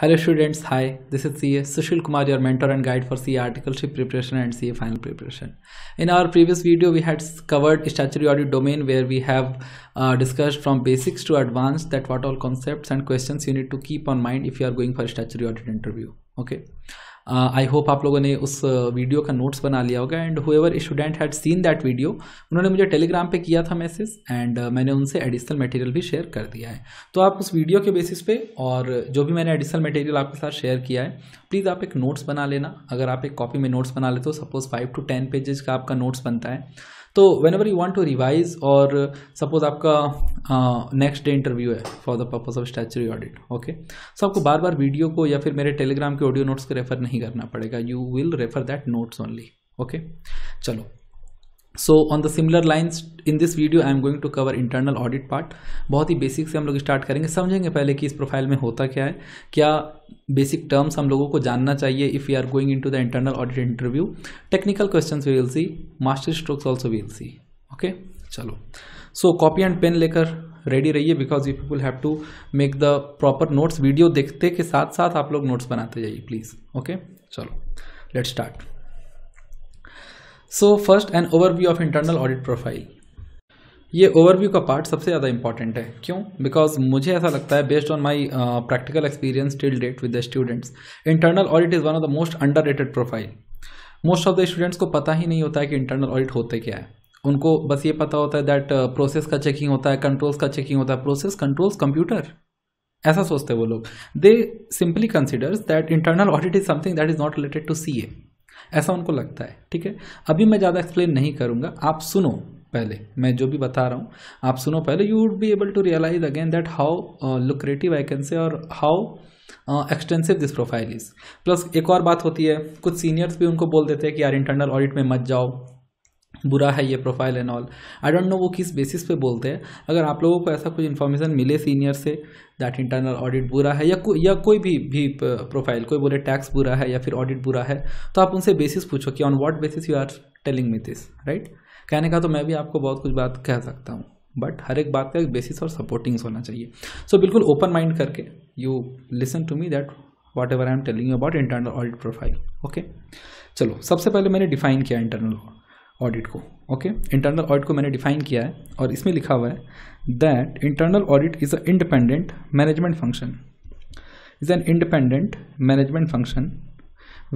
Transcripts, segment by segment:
Hello students, hi, this is CA Sushil Kumar, your mentor and guide for CA articleship preparation and CA final preparation. In our previous video, we had covered statutory audit domain where we have uh, discussed from basics to advanced that what all concepts and questions you need to keep on mind if you are going for a statutory audit interview. Okay. I uh, hope आप लोगों ने उस video uh, का notes बना लिया होगा and whoever student had seen that video उन्होंने मुझे टेलीग्राम पे किया था मैसेज एंड uh, मैंने उनसे एडिशनल मटेरियल भी शेयर कर दिया है तो आप उस वीडियो के बेसिस पे और जो भी मैंने एडिशनल मटेरियल आपके साथ शेयर किया है प्लीज़ आप एक नोट्स बना लेना अगर आप एक कॉपी में नोट्स बना लेते हो suppose five to ten pages का आपका नोट्स बनता है तो whenever you want to revise और सपोज आपका नेक्स्ट डे इंटरव्यू है for the purpose of statutory audit okay so आपको बार बार वीडियो को या फिर मेरे टेलीग्राम के ऑडियो नोट्स को रेफर नहीं करना पड़ेगा you will refer that notes only okay चलो so on the similar lines in this video I am going to cover internal audit part बहुत ही बेसिक से हम लोग स्टार्ट करेंगे समझेंगे पहले कि इस प्रोफाइल में होता क्या है क्या बेसिक टर्म्स हम लोगों को जानना चाहिए if you are going in to the internal audit interview technical question we will see master strokes also will see okay चलो सो कॉपी एंड पेन लेकर रेडी रहिए because you people have to make the proper notes video देखते के साथ साथ आप लोग notes बनाते जाइए प्लीज़ ओके okay? चलो let start so first an overview of internal audit profile ये ओवरव्यू का पार्ट सबसे ज़्यादा इंपॉर्टेंट है क्यों बिकॉज मुझे ऐसा लगता है based on my practical experience till date with the students internal audit is one of the most under rated profile most of the students को पता ही नहीं होता है कि इंटरनल ऑडिट होते क्या है उनको बस ये पता होता है दैट प्रोसेस uh, का चेकिंग होता है कंट्रोल्स का चेकिंग होता है प्रोसेस कंट्रोल्स कंप्यूटर ऐसा सोचते हैं वो लोग they simply considers that internal audit is something that is not related to C A ऐसा उनको लगता है ठीक है अभी मैं ज़्यादा एक्सप्लेन नहीं करूँगा आप सुनो पहले मैं जो भी बता रहा हूँ आप सुनो पहले you would be able to realise again that how lucrative I can say और how extensive this profile is plus एक और बात होती है कुछ सीनियर्स भी उनको बोल देते हैं कि यार इंटरनल ऑडिट में मत जाओ बुरा है ये profile and all I don't know वो किस बेसिस पे बोलते हैं अगर आप लोगों को ऐसा कुछ इन्फॉर्मेशन मिले senior say that internal audit बुरा है या को, या कोई भी भी प्रोफाइल कोई बोले टैक्स बुरा है या फिर ऑडिट बुरा है तो आप उनसे बेसिस पूछो कि on what basis you are telling me this right कहने का तो मैं भी आपको बहुत कुछ बात कह सकता हूँ बट हर एक बात का एक बेसिस और सपोर्टिंग्स होना चाहिए सो so, बिल्कुल ओपन माइंड करके you listen to me that whatever I am telling about internal audit profile okay चलो सबसे पहले मैंने डिफाइन किया इंटरनल ऑडिट ऑडिट को ओके इंटरनल ऑडिट को मैंने डिफाइन किया है और इसमें लिखा हुआ है that internal audit is a independent management function is an independent management function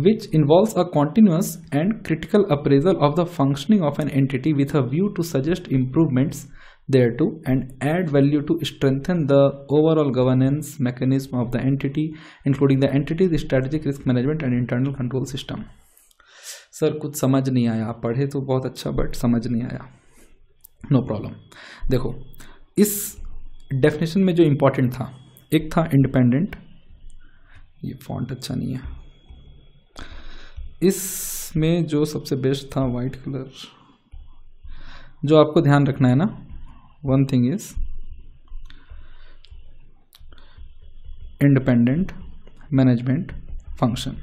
which involves a continuous and critical appraisal of the functioning of an entity with a view to suggest improvements thereto and add value to strengthen the overall governance mechanism of the entity including the entity's strategic risk management and internal control system sir कुछ समझ नहीं आया आप पढ़े तो बहुत अच्छा but समझ नहीं आया नो no प्रॉब्लम देखो इस डेफिनेशन में जो इम्पोर्टेंट था एक था इंडिपेंडेंट ये फॉन्ट अच्छा नहीं है इसमें जो सबसे बेस्ट था वाइट कलर जो आपको ध्यान रखना है ना one thing is independent management function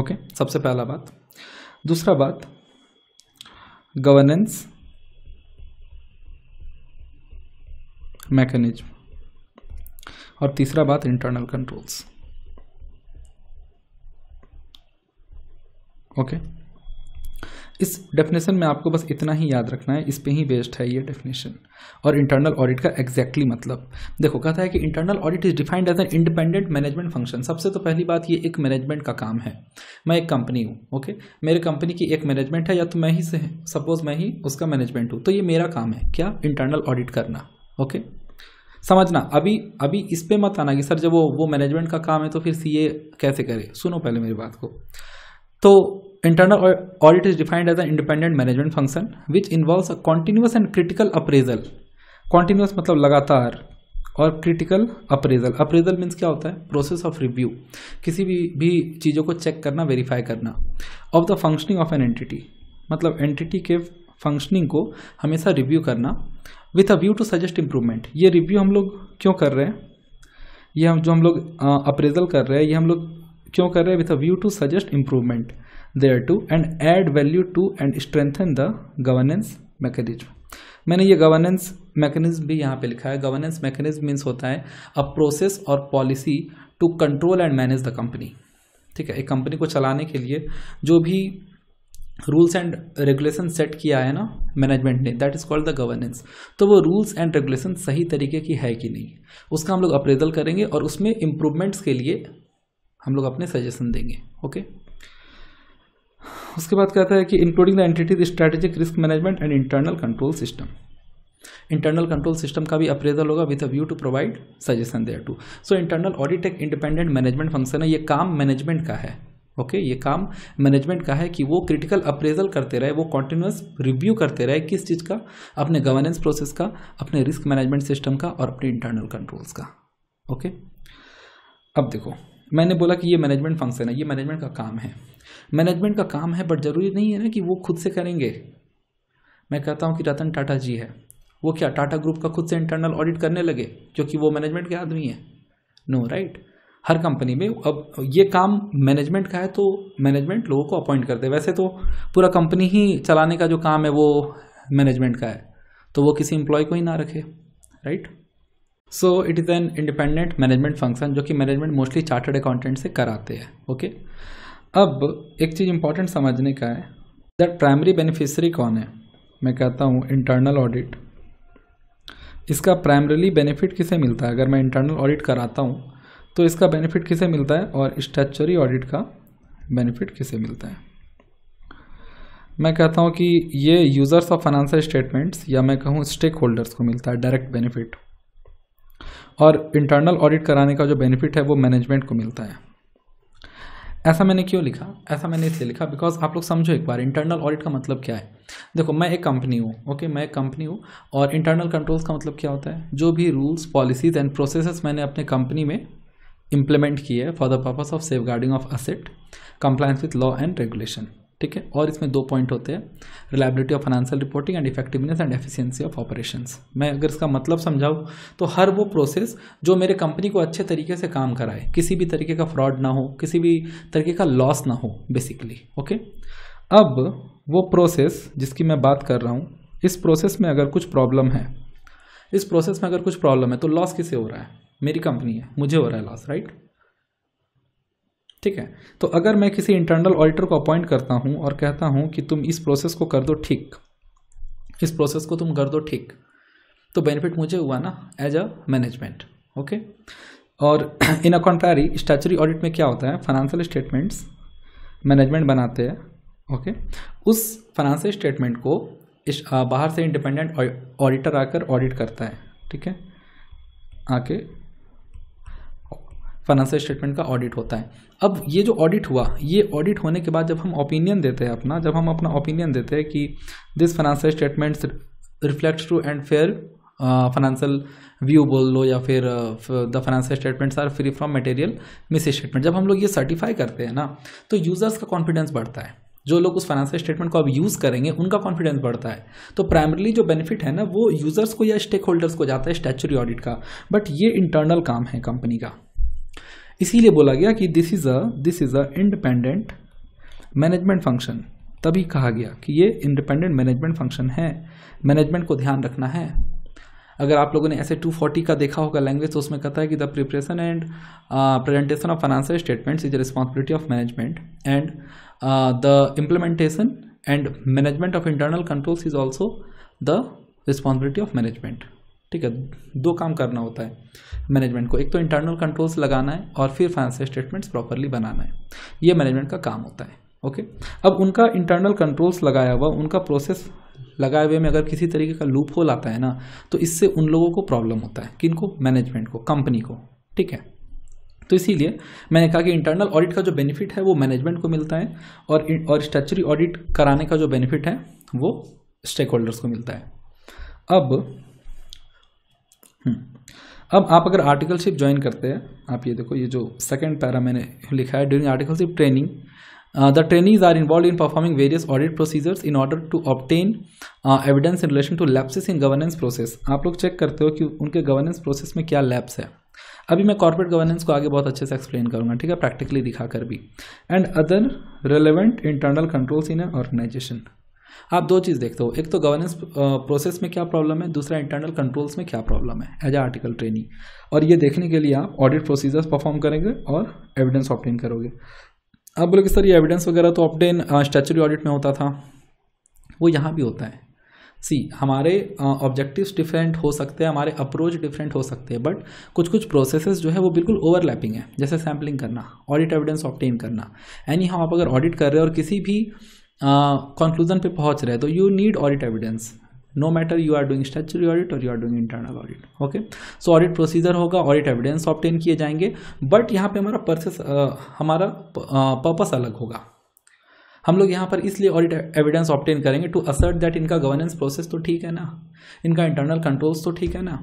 okay सबसे पहला बात दूसरा बात गवर्नेंस मैकेनिज्म और तीसरा बात इंटरनल कंट्रोल्स ओके okay? इस डेफिनेशन में आपको बस इतना ही याद रखना है इस पे ही बेस्ड है ये डेफिनेशन और इंटरनल ऑडिट का एग्जैक्टली exactly मतलब देखो कहता है कि internal audit is defined as an independent management function सबसे तो पहली बात ये एक मैनेजमेंट का काम है मैं एक कंपनी हूँ ओके मेरे कंपनी की एक मैनेजमेंट है या तो मैं ही से सपोज मैं ही उसका मैनेजमेंट हूँ तो ये मेरा काम है क्या इंटरनल ऑडिट करना ओके समझना अभी अभी इस पर मत आना कि सर जब वो वो मैनेजमेंट का काम है तो फिर सी कैसे करे सुनो पहले मेरी बात को तो internal audit is defined as an independent management function which involves a continuous and critical appraisal continuous मतलब लगातार और क्रिटिकल अप्रेजल अप्रेजल मीन्स क्या होता है प्रोसेस ऑफ रिव्यू किसी भी भी चीज़ों को चेक करना वेरीफाई करना of the functioning of an entity मतलब एंटिटी के फंक्शनिंग को हमेशा रिव्यू करना with a view to suggest improvement ये रिव्यू हम लोग क्यों कर रहे हैं ये हम जो हम लोग अप्रेजल कर रहे हैं ये हम लोग क्यों कर रहे हैं with a view to suggest improvement to and add value to and strengthen the governance mechanism मैंने ये गवर्नेंस मैकेनिज्म भी यहाँ पे लिखा है गवर्नेंस मैकेनिज्म मीन्स होता है अ प्रोसेस और policy to control and manage the company ठीक है एक कंपनी को चलाने के लिए जो भी रूल्स एंड रेगुलेशन सेट किया है ना मैनेजमेंट ने that is called the governance तो वो रूल्स एंड रेगुलेशन सही तरीके की है कि नहीं उसका हम लोग अप्रेजल करेंगे और उसमें इम्प्रूवमेंट्स के लिए हम लोग अपने सजेशन देंगे ओके okay? उसके बाद कहता है कि including the entity's strategic risk management and internal control system internal control system का भी अप्रेजल होगा with a view to provide suggestion thereto so internal audit एक इंडिपेंडेंट मैनेजमेंट फंक्शन है ये काम मैनेजमेंट का है ओके okay, ये काम मैनेजमेंट का है कि वो क्रिटिकल अप्रेजल करते रहे वो कॉन्टिन्यूस रिव्यू करते रहे किस चीज़ का अपने गवर्नेंस प्रोसेस का अपने रिस्क मैनेजमेंट सिस्टम का और अपने इंटरनल कंट्रोल्स का ओके okay? अब देखो मैंने बोला कि ये मैनेजमेंट फंक्शन है ये मैनेजमेंट का काम है मैनेजमेंट का काम है बट ज़रूरी नहीं है ना कि वो खुद से करेंगे मैं कहता हूँ कि रतन टाटा जी है वो क्या टाटा ग्रुप का खुद से इंटरनल ऑडिट करने लगे क्योंकि वो मैनेजमेंट के आदमी हैं नो राइट हर कंपनी में अब ये काम मैनेजमेंट का है तो मैनेजमेंट लोगों को अपॉइंट करते वैसे तो पूरा कंपनी ही चलाने का जो काम है वो मैनेजमेंट का है तो वो किसी एम्प्लॉय को ही ना रखे right so it is an independent management function जो कि मैनेजमेंट मोस्टली चार्टर्ड अकाउंटेंट से कराते हैं ओके okay? अब एक चीज़ इंपॉर्टेंट समझने का है दैट प्राइमरी बेनिफिशरी कौन है मैं कहता हूँ इंटरनल ऑडिट इसका प्राइमरीली बेनिफिट किसे मिलता है अगर मैं इंटरनल ऑडिट कराता हूँ तो इसका बेनिफिट किसे मिलता है और स्टैचरी ऑडिट का बेनिफिट किसे मिलता है मैं कहता हूँ कि ये यूज़र्स ऑफ फाइनेंशियल स्टेटमेंट्स या मैं कहूँ स्टेक होल्डर्स को मिलता है डायरेक्ट बेनिफिट और इंटरनल ऑडिट कराने का जो बेनिफिट है वो मैनेजमेंट को मिलता है ऐसा मैंने क्यों लिखा ऐसा मैंने इसलिए लिखा बिकॉज आप लोग समझो एक बार इंटरनल ऑडिट का मतलब क्या है देखो मैं एक कंपनी हूँ ओके मैं एक कंपनी हूँ और इंटरनल कंट्रोल्स का मतलब क्या होता है जो भी रूल्स पॉलिसीज एंड प्रोसेसेस मैंने अपने कंपनी में इम्प्लीमेंट किए for the purpose of safeguarding of asset compliance with law and regulation ठीक है और इसमें दो पॉइंट होते हैं reliability of financial reporting and effectiveness and efficiency of operations मैं अगर इसका मतलब समझाऊँ तो हर वो प्रोसेस जो मेरे कंपनी को अच्छे तरीके से काम कराए किसी भी तरीके का फ्रॉड ना हो किसी भी तरीके का लॉस ना हो बेसिकली ओके अब वो प्रोसेस जिसकी मैं बात कर रहा हूँ इस प्रोसेस में अगर कुछ प्रॉब्लम है इस प्रोसेस में अगर कुछ प्रॉब्लम है तो लॉस किसे हो रहा है मेरी कंपनी है मुझे हो रहा है लॉस राइट ठीक है तो अगर मैं किसी इंटरनल ऑडिटर को अपॉइंट करता हूँ और कहता हूँ कि तुम इस प्रोसेस को कर दो ठीक इस प्रोसेस को तुम कर दो ठीक तो बेनिफिट मुझे हुआ ना एज अ मैनेजमेंट ओके और in a contrary statutory audit में क्या होता है फाइनेंशियल स्टेटमेंट्स मैनेजमेंट बनाते हैं ओके okay? उस फाइनेंशियल स्टेटमेंट को इस बाहर से इंडिपेंडेंट ऑडिटर आकर ऑडिट करता है ठीक है आके फाइनेंशियल स्टेटमेंट का ऑडिट होता है अब ये जो ऑडिट हुआ ये ऑडिट होने के बाद जब हम ओपिनियन देते हैं अपना जब हम अपना ओपिनियन देते हैं कि this financial statements reflect true and fair financial view बोल लो या फिर the financial statements are free from material misstatement जब हम लोग ये सर्टिफाई करते हैं ना तो यूज़र्स का कॉन्फिडेंस बढ़ता है जो लोग उस फाइनेंशियल स्टेटमेंट को अब यूज़ करेंगे उनका कॉन्फिडेंस बढ़ता है तो प्राइमरली जो बेनिफिट है ना वो यूज़र्स को या स्टेक होल्डर्स को जाता है स्टैचुरी ऑडिट का बट ये इंटरनल काम है कंपनी का इसीलिए बोला गया कि this is a this is a independent management function तभी कहा गया कि ये इंडिपेंडेंट मैनेजमेंट फंक्शन है मैनेजमेंट को ध्यान रखना है अगर आप लोगों ने ऐसे 240 का देखा होगा लैंग्वेज तो उसमें कहता है कि the preparation and presentation of financial statements is the responsibility of management and the implementation and management of internal controls is also the responsibility of management ठीक है दो काम करना होता है मैनेजमेंट को एक तो इंटरनल कंट्रोल्स लगाना है और फिर फाइनेंशियल स्टेटमेंट्स प्रॉपरली बनाना है ये मैनेजमेंट का काम होता है ओके अब उनका इंटरनल कंट्रोल्स लगाया हुआ उनका प्रोसेस लगाए हुए में अगर किसी तरीके का लूप होल आता है ना तो इससे उन लोगों को प्रॉब्लम होता है किनको मैनेजमेंट को कंपनी को ठीक है तो इसीलिए मैंने कहा कि इंटरनल ऑडिट का जो बेनिफिट है वो मैनेजमेंट को मिलता है और और स्टैचुरी ऑडिट कराने का जो बेनिफिट है वो स्टेक होल्डर्स को मिलता है अब हम्म। अब आप अगर आर्टिकलशिप ज्वाइन करते हैं आप ये देखो ये जो सेकंड पैरा मैंने लिखा है during articleship training the trainings are involve in performing various audit procedures in order to obtain evidence in relation to lapses in governance process आप लोग चेक करते हो कि उनके गवर्नेंस प्रोसेस में क्या लैप्स है अभी मैं कॉर्पोरेट गवर्नेंस को आगे बहुत अच्छे से एक्सप्लेन करूंगा ठीक है प्रैक्टिकली दिखाकर भी and other relevant internal controls in organisation आप दो चीज़ देखते हो एक तो गवर्नेंस प्रोसेस में क्या प्रॉब्लम है दूसरा इंटरनल कंट्रोल्स में क्या प्रॉब्लम है एज ए आर्टिकल ट्रेनिंग और ये देखने के लिए आप ऑडिट प्रोसीजर्स परफॉर्म करेंगे और एविडेंस ऑप्टेन करोगे आप बोलोगे सर ये एविडेंस वगैरह तो ऑप्टेन स्टैचुरी ऑडिट में होता था वो यहाँ भी होता है सी हमारे ऑब्जेक्टिव्स डिफरेंट हो सकते हैं हमारे अप्रोच डिफरेंट हो सकते हैं बट कुछ कुछ प्रोसेसेस जो है वो बिल्कुल ओवरलैपिंग है जैसे सैम्पलिंग करना ऑडिट एविडेंस ऑप्टेन करना एनी हम आप अगर ऑडिट कर रहे हो और किसी भी uh, कंक्लूजन पे पहुंच रहे हैं तो you need audit evidence no matter you are doing statutory audit और you are doing internal audit okay so audit procedure होगा ऑडिट एविडेंस ऑप्टेन किए जाएंगे बट यहाँ पे हमारा परसेस हमारा पर्पस अलग होगा हम लोग यहाँ पर इसलिए ऑडिट एविडेंस ऑप्टेन करेंगे टू असर्ट दैट इनका गवर्नेंस प्रोसेस तो ठीक है ना इनका इंटरनल कंट्रोल्स तो ठीक है ना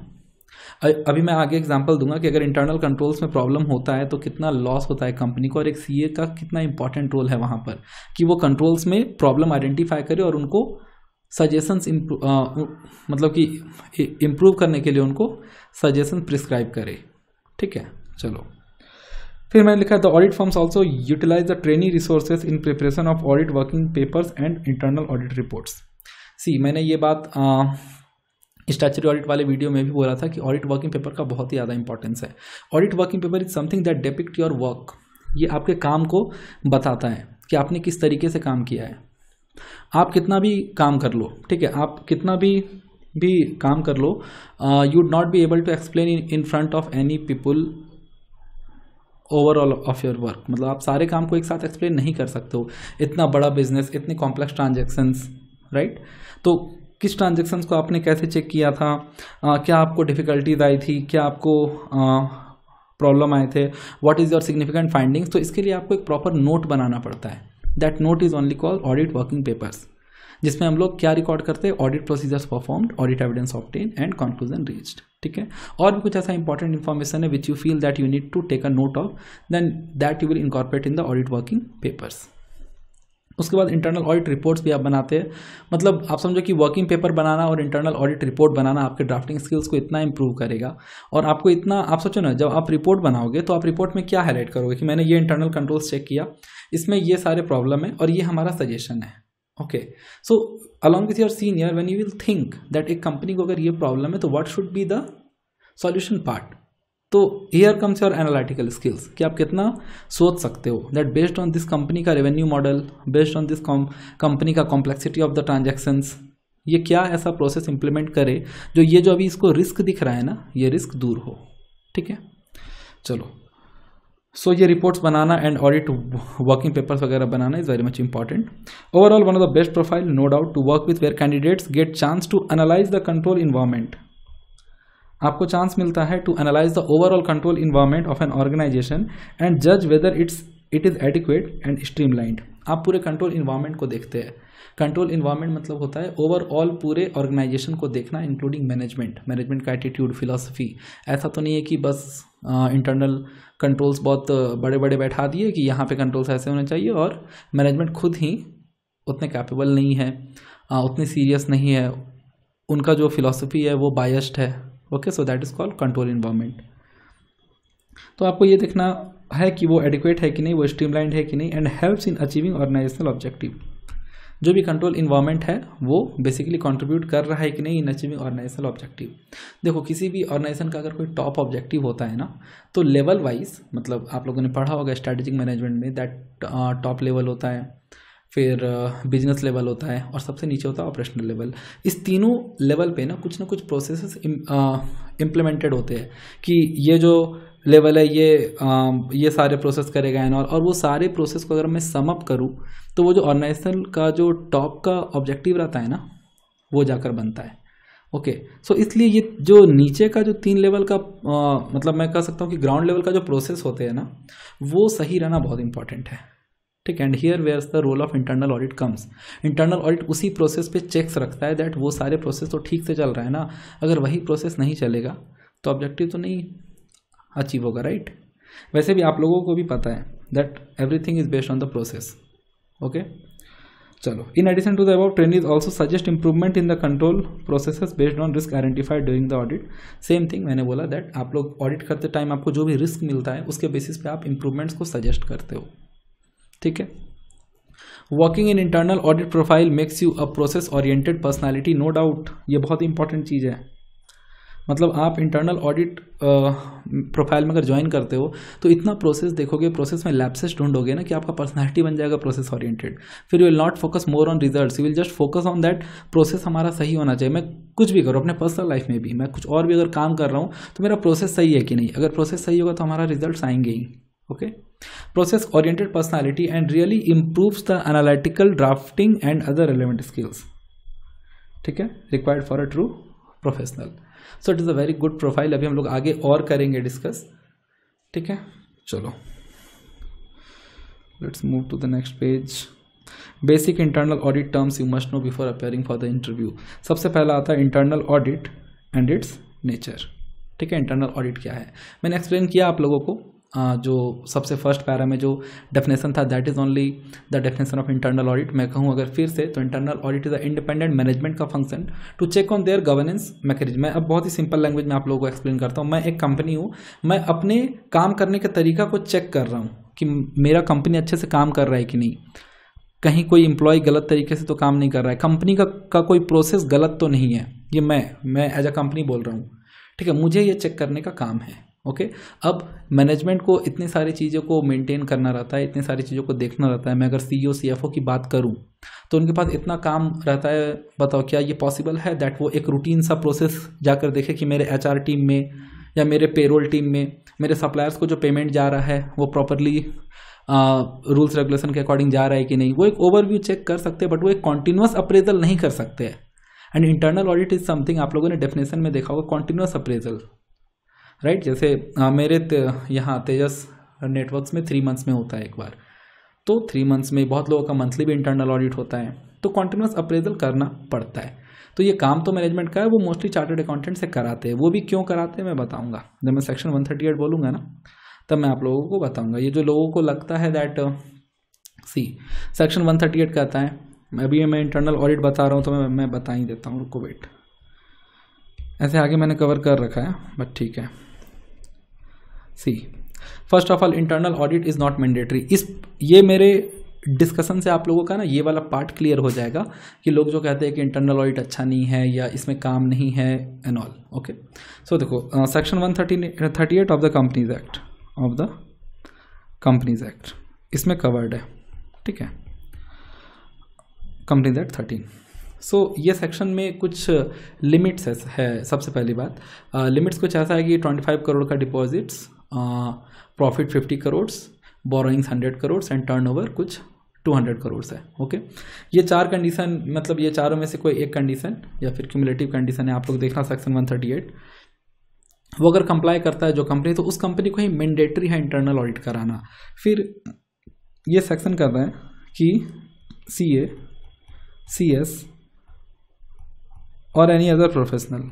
अभी मैं आगे एग्जांपल दूंगा कि अगर इंटरनल कंट्रोल्स में प्रॉब्लम होता है तो कितना लॉस होता है कंपनी को और एक सीए का कितना इंपॉर्टेंट रोल है वहाँ पर कि वो कंट्रोल्स में प्रॉब्लम आइडेंटिफाई करे और उनको सजेशंस मतलब कि इम्प्रूव करने के लिए उनको सजेशन प्रिस्क्राइब करे ठीक है चलो फिर मैंने लिखा है the audit firms also utilise the training resources in preparation of audit working papers and internal audit reports see मैंने ये बात uh, स्टैचरी ऑडिट वाले वीडियो में भी बोला था कि ऑडिट वर्किंग पेपर का बहुत ही ज़्यादा इंपॉर्टेंस है audit working paper is something that depict your work ये आपके काम को बताता है कि आपने किस तरीके से काम किया है आप कितना भी काम कर लो ठीक है आप कितना भी भी काम कर लो you would not be able to explain in in front of any people overall of your work मतलब आप सारे काम को एक साथ एक्सप्लेन नहीं कर सकते हो इतना बड़ा बिजनेस इतने कॉम्प्लेक्स ट्रांजेक्शन्स राइट तो किस ट्रांजेक्शन्स को आपने कैसे चेक किया था आ, क्या आपको डिफ़िकल्टीज आई थी क्या आपको प्रॉब्लम आए थे what is your significant findings तो इसके लिए आपको एक प्रॉपर नोट बनाना पड़ता है that note is only call audit working papers जिसमें हम लोग क्या रिकॉर्ड करते हैं audit procedures performed audit evidence obtain and conclusion reached ठीक है और भी कुछ ऐसा इंपॉर्टेंट इन्फॉर्मेशन है which you feel that you need to take a note of then that you will incorporate in the audit working papers उसके बाद internal audit reports भी आप बनाते हैं मतलब आप समझो कि वर्किंग पेपर बनाना और इंटरनल ऑडिट रिपोर्ट बनाना आपके ड्राफ्टिंग स्किल्स को इतना इंप्रूव करेगा और आपको इतना आप सोचो ना जब आप रिपोर्ट बनाओगे तो आप रिपोर्ट में क्या हाईलाइट करोगे कि मैंने ये इंटरनल कंट्रोल्स चेक किया इसमें ये सारे प्रॉब्लम है और ये हमारा सजेशन है okay so along with your senior when you will think that एक कंपनी को अगर ये प्रॉब्लम है तो what should be the solution part तो here comes your analytical skills कि आप कितना सोच सकते हो that based on this company का revenue model based on this company का कॉम्प्लेक्सिटी ऑफ द ट्रांजेक्शन्स ये क्या ऐसा प्रोसेस इंप्लीमेंट करे जो ये जो अभी इसको रिस्क दिख रहा है ना ये रिस्क दूर हो ठीक है चलो सो so, ये रिपोर्ट्स बनाना एंड ऑडिट वर्किंग पेपर्स वगैरह बनाना is very much important overall one of the best profile no doubt to work with where candidates get chance to analyse the control environment आपको chance मिलता है to analyse the overall control environment of an organisation and जज whether it's it is adequate and streamlined आप पूरे control environment को देखते हैं control environment मतलब होता है ओवरऑल पूरे ऑर्गेनाइजेशन को देखना इंक्लूडिंग मैनेजमेंट मैनेजमेंट का एटीट्यूड फिलोसफी ऐसा तो नहीं है कि बस इंटरनल uh, कंट्रोल्स बहुत बड़े बड़े बैठा दिए कि यहाँ पे कंट्रोल्स ऐसे होने चाहिए और मैनेजमेंट खुद ही उतने कैपेबल नहीं है उतने उतनी सीरियस नहीं है उनका जो फिलासफी है वो बायस्ड है okay so that is called control environment तो आपको ये देखना है कि वो एडिक्वेट है कि नहीं वो स्ट्रीमलाइंड है कि नहीं and helps in achieving organisational objective जो भी कंट्रोल इन्वायरमेंट है वो बेसिकली कंट्रीब्यूट कर रहा है कि नहीं इन अचीविंग ऑर्गेनाइजेशनल ऑब्जेक्टिव देखो किसी भी ऑर्गेनाइजेशन का अगर कोई टॉप ऑब्जेक्टिव होता है ना तो लेवल वाइज मतलब आप लोगों ने पढ़ा होगा स्ट्रेटेजिक मैनेजमेंट में दैट टॉप लेवल होता है फिर बिजनेस लेवल होता है और सबसे नीचे होता है ऑपरेशनल लेवल इस तीनों लेवल पे ना कुछ ना कुछ प्रोसेस इम्प्लीमेंटेड होते हैं कि ये जो लेवल है ये आ, ये सारे प्रोसेस करेगा एन और, और वो सारे प्रोसेस को अगर मैं समअप करूँ तो वो जो ऑर्गेनाइजेशन का जो टॉप का ऑब्जेक्टिव रहता है ना वो जाकर बनता है ओके okay. सो so, इसलिए ये जो नीचे का जो तीन लेवल का आ, मतलब मैं कह सकता हूँ कि ग्राउंड लेवल का जो प्रोसेस होते हैं ना वो सही रहना बहुत इंपॉर्टेंट है ठीक and here where the role of internal audit comes internal audit उसी प्रोसेस पे चेक्स रखता है दैट वो सारे प्रोसेस तो ठीक से चल रहा है ना अगर वही प्रोसेस नहीं चलेगा तो ऑब्जेक्टिव तो नहीं अचीव होगा राइट वैसे भी आप लोगों को भी पता है that everything is based on the process okay चलो in addition to the about train is also suggest improvement in the control process based on risk identified during the audit same thing मैंने बोला that आप लोग audit करते time आपको जो भी risk मिलता है उसके बेसिस पे आप इंप्रूवमेंट्स को सजेस्ट करते हो ठीक है working in internal audit profile makes you a process oriented personality no doubt ये बहुत इंपॉर्टेंट चीज़ है मतलब आप इंटरनल ऑडिट प्रोफाइल में अगर ज्वाइन करते हो तो इतना प्रोसेस देखोगे प्रोसेस में लैपसेस ढूंढोगे ना कि आपका पर्सनैलिटी बन जाएगा प्रोसेस ओरिएंटेड फिर you will not focus more on results you will just focus on that process हमारा सही होना चाहिए मैं कुछ भी करूँ अपने पर्सनल लाइफ में भी मैं कुछ और भी अगर काम कर रहा हूँ तो मेरा प्रोसेस सही है कि नहीं अगर प्रोसेस सही होगा तो हमारा रिजल्ट आएंगे ही okay process oriented personality and really improves the analytical drafting and other relevant skills ठीक है required for a true professional so it is a very good profile अभी हम लोग आगे और करेंगे डिस्कस ठीक है चलो let's move to the next page basic internal audit terms you must know before appearing for the interview सबसे पहला आता है internal audit and its nature ठीक है इंटरनल ऑडिट क्या है मैंने एक्सप्लेन किया आप लोगों को जो सबसे फर्स्ट पैरा में जो डेफिनेशन था that is only the definition of internal audit मैं कहूँ अगर फिर से तो internal audit is a independent management का function to check on their governance मैकेज मैं अब बहुत ही सिंपल लैंग्वेज में आप लोगों को एक्सप्लेन करता हूँ मैं एक कंपनी हूँ मैं अपने काम करने के तरीका को चेक कर रहा हूँ कि मेरा कंपनी अच्छे से काम कर रहा है कि नहीं कहीं कोई इंप्लॉय गलत तरीके से तो काम नहीं कर रहा है कंपनी का, का कोई प्रोसेस गलत तो नहीं है ये मैं मैं एज अ कंपनी बोल रहा हूँ ठीक है मुझे ये चेक करने का काम है ओके अब मैनेजमेंट को इतनी सारी चीज़ों को मेंटेन करना रहता है इतनी सारी चीज़ों को देखना रहता है मैं अगर सी ई सी एफ ओ की बात करूँ तो उनके पास इतना काम रहता है बताओ क्या ये पॉसिबल है दैट वो एक रूटीन सा प्रोसेस जाकर देखे कि मेरे एच आर टीम में या मेरे पेरोल टीम में मेरे सप्लायर्स को जो पेमेंट जा रहा है वो प्रॉपरली रूल्स रेगुलेशन के अकॉर्डिंग जा रहा है कि नहीं वो एक ओवरव्यू चेक कर सकते हैं बट वो एक कॉन्टिन्यूस अप्रेजल नहीं कर सकते हैं and internal audit is something आप लोगों ने डेफिनेशन में देखा होगा कॉन्टिन्यूस अप्रेजल राइट जैसे हाँ, मेरे यहाँ तेजस नेटवर्क्स में थ्री मंथ्स में होता है एक बार तो थ्री मंथ्स में बहुत लोगों का मंथली भी इंटरनल ऑडिट होता है तो कॉन्टिन्यूस अप्रेजल करना पड़ता है तो ये काम तो मैनेजमेंट का है वो मोस्टली चार्टर्ड अकाउंटेंट से कराते हैं वो भी क्यों कराते हैं मैं बताऊंगा जब मैं सेक्शन वन थर्टी एट ना तब मैं आप लोगों को बताऊंगा ये जो लोगों को लगता है that see section one thirty eight कहता है अभी मैं इंटरनल ऑडिट बता रहा हूँ तो मैं मैं बता ही देता हूँ रुको वेट ऐसे आगे मैंने कवर कर रखा है बट ठीक है see first of all internal audit is not mandatory इस ये मेरे डिस्कशन से आप लोगों का ना ये वाला पार्ट क्लियर हो जाएगा कि लोग जो कहते हैं कि इंटरनल ऑडिट अच्छा नहीं है या इसमें काम नहीं है एंड ऑल ओके सो देखो section one thirty thirty eight of the companies act of the companies act इसमें कवर्ड है ठीक है companies act thirteen so so, ये सेक्शन में कुछ लिमिट्स है सबसे पहली बात लिमिट्स uh, कुछ ऐसा है कि ट्वेंटी फाइव करोड़ का deposits profit fifty crores borrowings hundred crores and turnover कुछ टू हंड्रेड करोड्स है ओके ये चार कंडीशन मतलब ये चारों में से कोई एक कंडीशन या फिर क्यूमुलेटिव कंडीशन है आप लोग देखना सेक्शन वन थर्टी एट वो अगर कंप्लाई करता है जो कंपनी तो उस कंपनी को ही मैंडेटरी है इंटरनल ऑडिट कराना फिर ये सेक्शन कर रहे हैं कि सी ए सी एस और एनी अदर प्रोफेशनल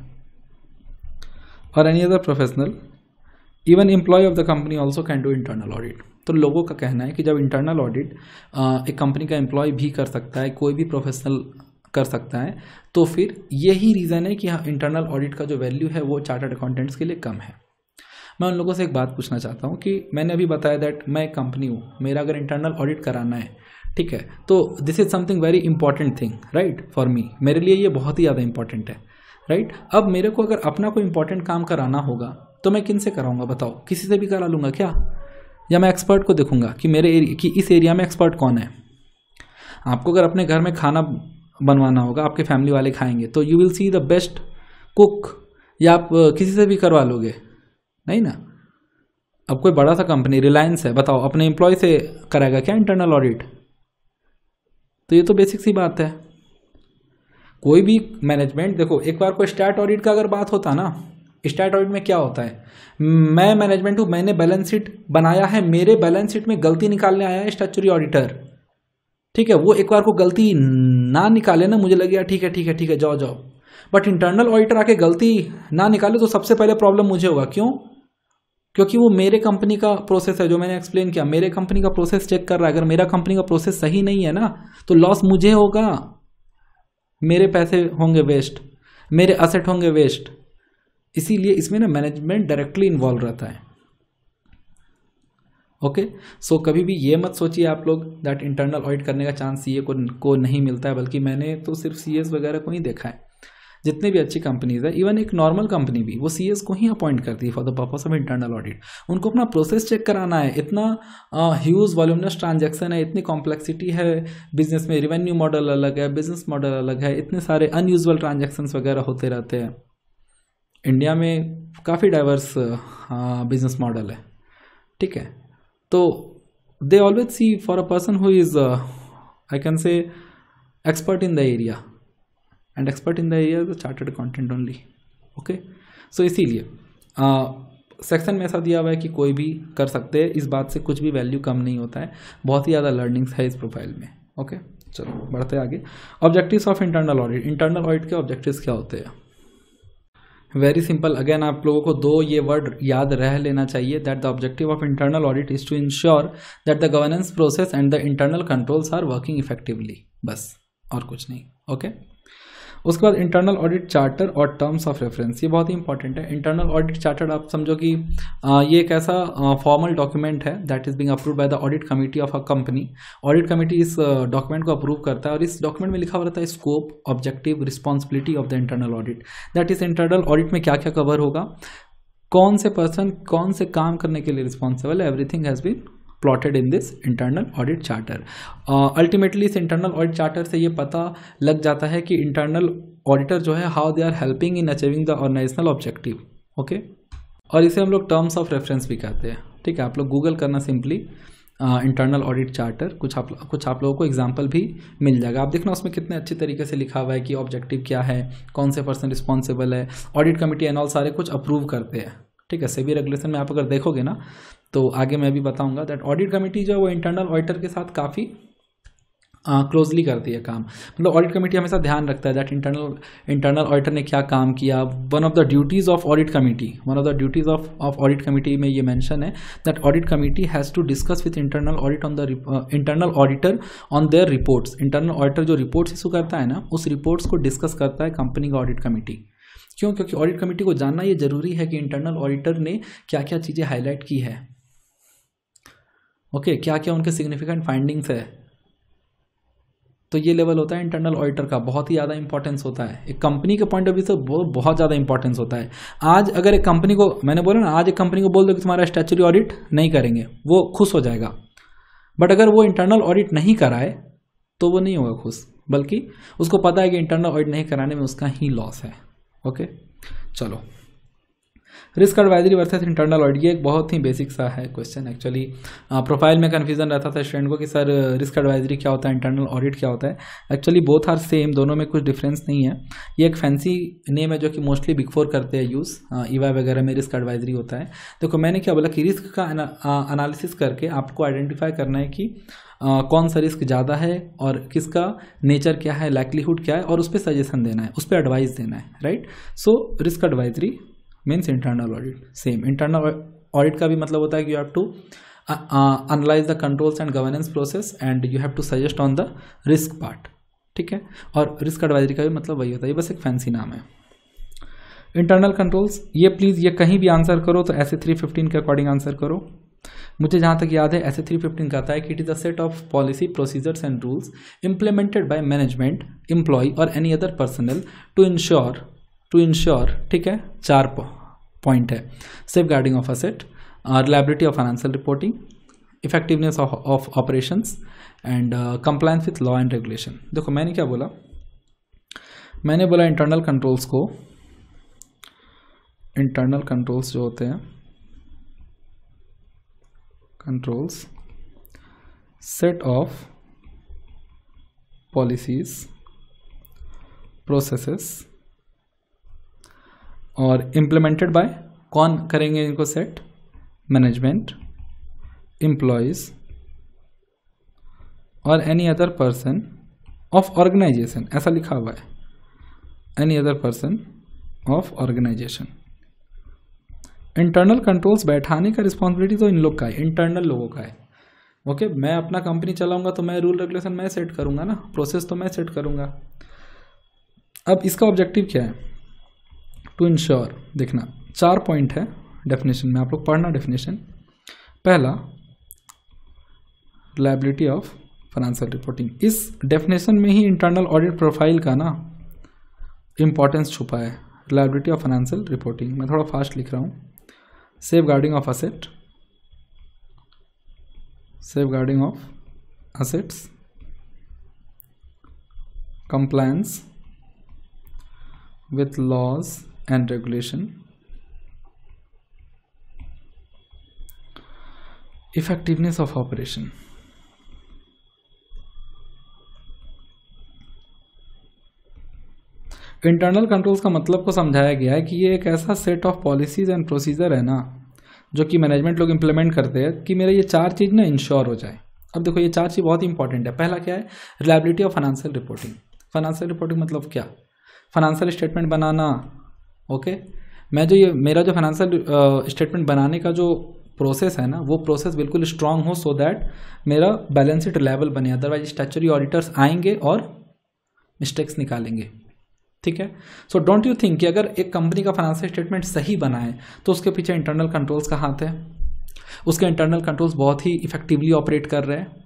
और any other professional even employee of the company also can do internal audit तो लोगों का कहना है कि जब इंटरनल ऑडिट एक कंपनी का एम्प्लॉय भी कर सकता है कोई भी प्रोफेशनल कर सकता है तो फिर यही रीज़न है कि हाँ इंटरनल ऑडिट का जो वैल्यू है वो चार्टर्ड अकाउंटेंट्स के लिए कम है मैं उन लोगों से एक बात पूछना चाहता हूँ कि मैंने अभी बताया दैट मैं एक कंपनी हूँ मेरा अगर इंटरनल ऑडिट कराना है ठीक है तो this is something very important thing right for me मेरे लिए ये बहुत ही ज़्यादा इंपॉर्टेंट है राइट right? अब मेरे को अगर अपना कोई इंपॉर्टेंट काम कराना होगा तो मैं किन से कराऊंगा बताओ किसी से भी करा लूँगा क्या या मैं एक्सपर्ट को देखूंगा कि मेरे एरिया कि इस एरिया में एक्सपर्ट कौन है आपको अगर अपने घर में खाना बनवाना होगा आपके फैमिली वाले खाएंगे तो you will see the best cook या आप किसी से भी करवा लोगे नहीं ना अब कोई बड़ा सा कंपनी रिलायंस है बताओ अपने एम्प्लॉय से कराएगा क्या इंटरनल ऑडिट तो ये तो बेसिक सी बात है कोई भी मैनेजमेंट देखो एक बार कोई स्टैट ऑडिट का अगर बात होता ना स्टार्ट ऑडिट में क्या होता है मैं मैनेजमेंट हूँ मैंने बैलेंस शीट बनाया है मेरे बैलेंस शीट में गलती निकालने आया है स्टैचुरी ऑडिटर ठीक है वो एक बार को गलती ना निकाले ना मुझे लगेगा ठीक है ठीक है ठीक है जाओ जाओ बट इंटरनल ऑडिटर आके गलती ना निकाले तो सबसे पहले प्रॉब्लम मुझे होगा क्यों क्योंकि वो मेरे कंपनी का प्रोसेस है जो मैंने एक्सप्लेन किया मेरे कंपनी का प्रोसेस चेक कर रहा है अगर मेरा कंपनी का प्रोसेस सही नहीं है ना तो लॉस मुझे होगा मेरे पैसे होंगे वेस्ट मेरे असेट होंगे वेस्ट इसीलिए इसमें ना मैनेजमेंट डायरेक्टली इन्वॉल्व रहता है ओके okay? सो so, कभी भी ये मत सोचिए आप लोग दैट इंटरनल ऑडिट करने का चांस सी को, को नहीं मिलता है बल्कि मैंने तो सिर्फ सी वगैरह को ही देखा है जितने भी अच्छी कंपनीज है इवन एक नॉर्मल कंपनी भी वो सी को ही अपॉइंट करती है for the purpose of internal audit उनको अपना प्रोसेस चेक कराना है इतना ह्यूज वॉल्यूमनस ट्रांजेक्शन है इतनी कॉम्प्लेक्सिटी है बिजनेस में रिवेन्यू मॉडल अलग है बिजनेस मॉडल अलग है इतने सारे अनयूजल ट्रांजेक्शन्स वगैरह होते रहते हैं इंडिया में काफ़ी डाइवर्स बिजनेस मॉडल है ठीक है तो they always see for a person who is I can say expert in the area and expert in the area is chart content only okay so इसीलिए सेक्शन में ऐसा दिया हुआ है कि कोई भी कर सकते हैं इस बात से कुछ भी वैल्यू कम नहीं होता है बहुत ही ज़्यादा लर्निंग्स है इस प्रोफाइल में ओके okay? चलो बढ़ते आगे objectives of internal audit internal audit के ऑब्जेक्टिव्स क्या होते हैं वेरी सिंपल अगेन आप लोगों को दो ये वर्ड याद रह लेना चाहिए that the objective of internal audit is to ensure that the governance process and the internal controls are working effectively बस और कुछ नहीं ओके okay? उसके बाद इंटरनल ऑडिट चार्टर और टर्म्स ऑफ रेफरेंस ये बहुत ही इंपॉर्टेंट है इंटरनल ऑडिट चार्टर आप समझो कि ये एक ऐसा फॉर्मल डॉक्यूमेंट है that is being approve by the audit committee of a company audit committee इस डॉक्यूमेंट को अप्रूव करता है और इस डॉक्यूमेंट में लिखा हुआ रहता है scope objective responsibility of the internal audit that is internal audit में क्या क्या कवर होगा कौन से पर्सन कौन से काम करने के लिए रिस्पॉन्सिबल है everything has been plotted in this internal audit charter ultimately इस इंटरनल ऑडिट चार्टर से ये पता लग जाता है कि इंटरनल ऑडिटर जो है how they are helping in achieving the organisational objective okay और इसे हम लोग टर्म्स ऑफ रेफरेंस भी कहते हैं ठीक है आप लोग गूगल करना सिंपली इंटरनल ऑडिट चार्टर कुछ आप कुछ आप लोगों को एग्जाम्पल भी मिल जाएगा आप देखना उसमें कितने अच्छे तरीके से लिखा हुआ है कि ऑब्जेक्टिव क्या है कौन से पर्सन रिस्पॉन्सिबल है ऑडिट कमेटी एंड ऑल सारे कुछ अप्रूव करते हैं ठीक है सेबी रेगुलेशन में आप अगर देखोगे ना तो आगे मैं भी बताऊंगा दैट ऑडिट कमेटी जो है वो इंटरनल ऑडिटर के साथ काफ़ी क्लोजली करती है काम मतलब ऑडिट कमेटी हमेशा ध्यान रखता है दैट इंटरनल इंटरनल ऑडिटर ने क्या काम किया one of the duties of audit committee one of the duties of of audit committee में ये मेंशन है that audit committee has to discuss with internal audit on the internal auditor on their reports internal auditor जो reports issue करता है ना उस reports को discuss करता है कंपनी का ऑडिट कमेटी क्यों क्योंकि ऑडिट कमेटी को जानना ये जरूरी है कि इंटरनल ऑडिटर ने क्या क्या चीज़ें हाईलाइट की है ओके okay, क्या क्या उनके सिग्निफिकेंट फाइंडिंग्स है तो ये लेवल होता है इंटरनल ऑडिटर का बहुत ही ज़्यादा इंपॉर्टेंस होता है एक कंपनी के पॉइंट ऑफ व्यू से बहुत बहुत ज़्यादा इंपॉर्टेंस होता है आज अगर एक कंपनी को मैंने बोला ना आज एक कंपनी को बोल दो कि तुम्हारा स्टैचुरी ऑडिट नहीं करेंगे वो खुश हो जाएगा बट अगर वो इंटरनल ऑडिट नहीं कराए तो वो नहीं होगा खुश बल्कि उसको पता है कि इंटरनल ऑडिट नहीं कराने में उसका ही लॉस है ओके चलो risk advisory versus internal audit ये एक बहुत ही बेसिक सा है क्वेश्चन एक्चुअली प्रोफाइल में कन्फ्यूजन रहता था स्टूडेंट को कि सर रिस्क एडवाइजरी क्या होता है इंटरनल ऑडिट क्या होता है एक्चुअली बोथ आर सेम दोनों में कुछ डिफरेंस नहीं है ये एक फैंसी नेम है जो कि मोस्टली बिग फोर करते हैं यूज़ ईवा वगैरह में रिस्क एडवाइजरी होता है देखो मैंने क्या बोला कि रिस्क का एनालिसिस करके आपको आइडेंटिफाई करना है कि आ, कौन सा रिस्क ज़्यादा है और किसका नेचर क्या है लाइवलीहुड क्या है और उस पर सजेशन देना है उस पर एडवाइस देना है right so risk advisory means internal audit same internal audit का भी मतलब होता है कि you have to analyse the controls and governance process and you have to suggest on the risk part ठीक है और रिस्क एडवाइजरी का भी मतलब वही होता है ये बस एक फैंसी नाम है इंटरनल कंट्रोल्स ये प्लीज़ ये कहीं भी आंसर करो तो ऐसे थ्री फिफ्टीन के अकॉर्डिंग आंसर करो मुझे जहाँ तक याद है ऐसे थ्री फिफ्टीन कहता है कि it is a set of policy procedures and rules implemented by management employee और any other personnel to ensure to ensure ठीक है चार पॉइंट है safeguarding of asset reliability of financial reporting effectiveness of operations and compliance with law and regulation देखो मैंने क्या बोला मैंने बोला इंटरनल कंट्रोल्स को इंटरनल कंट्रोल्स जो होते हैं controls set of policies processes और इम्प्लीमेंटेड बाय कौन करेंगे इनको सेट मैनेजमेंट इम्प्लॉयज और any other person of organisation ऐसा लिखा हुआ है any other person of organisation internal controls बैठाने का रिस्पॉन्सिबिलिटी तो इन लोग का है इंटरनल लोगों का है ओके okay, मैं अपना कंपनी चलाऊंगा तो मैं रूल रेगुलेशन मैं सेट करूंगा ना प्रोसेस तो मैं सेट करूंगा अब इसका ऑब्जेक्टिव क्या है टू इंश्योर देखना चार पॉइंट है डेफिनेशन में आप लोग पढ़ना डेफिनेशन पहला लाइबिलिटी ऑफ फाइनेंशियल रिपोर्टिंग इस डेफिनेशन में ही इंटरनल ऑडिट प्रोफाइल का ना इम्पोर्टेंस छुपा है लाइबिलिटी ऑफ फाइनेंशियल रिपोर्टिंग मैं थोड़ा फास्ट लिख रहा हूँ safeguarding of asset safeguarding of assets compliance with laws and regulation effectiveness of operation internal controls का मतलब को समझाया गया है कि ये एक ऐसा set of policies and procedure है ना जो कि मैनेजमेंट लोग इंप्लीमेंट करते हैं कि मेरा ये चार चीज़ ना इंश्योर हो जाए अब देखो ये चार चीज़ बहुत इंपॉर्टेंट है पहला क्या है reliability of financial reporting financial reporting मतलब क्या फाइनेंशियल स्टेटमेंट बनाना ओके मैं जो ये मेरा जो फाइनेंशियल स्टेटमेंट uh, बनाने का जो प्रोसेस है ना वो प्रोसेस बिल्कुल स्ट्रांग हो सो दैट मेरा बैलेंस शीट लेवल बने अदरवाइज स्टैचुरी ऑडिटर्स आएंगे और मिस्टेक्स निकालेंगे ठीक है सो डोंट यू थिंक कि अगर एक कंपनी का फाइनेंशियल स्टेटमेंट सही बनाए तो उसके पीछे इंटरनल कंट्रोल्स का हाथ है उसके इंटरनल कंट्रोल्स बहुत ही इफेक्टिवली ऑपरेट कर रहे हैं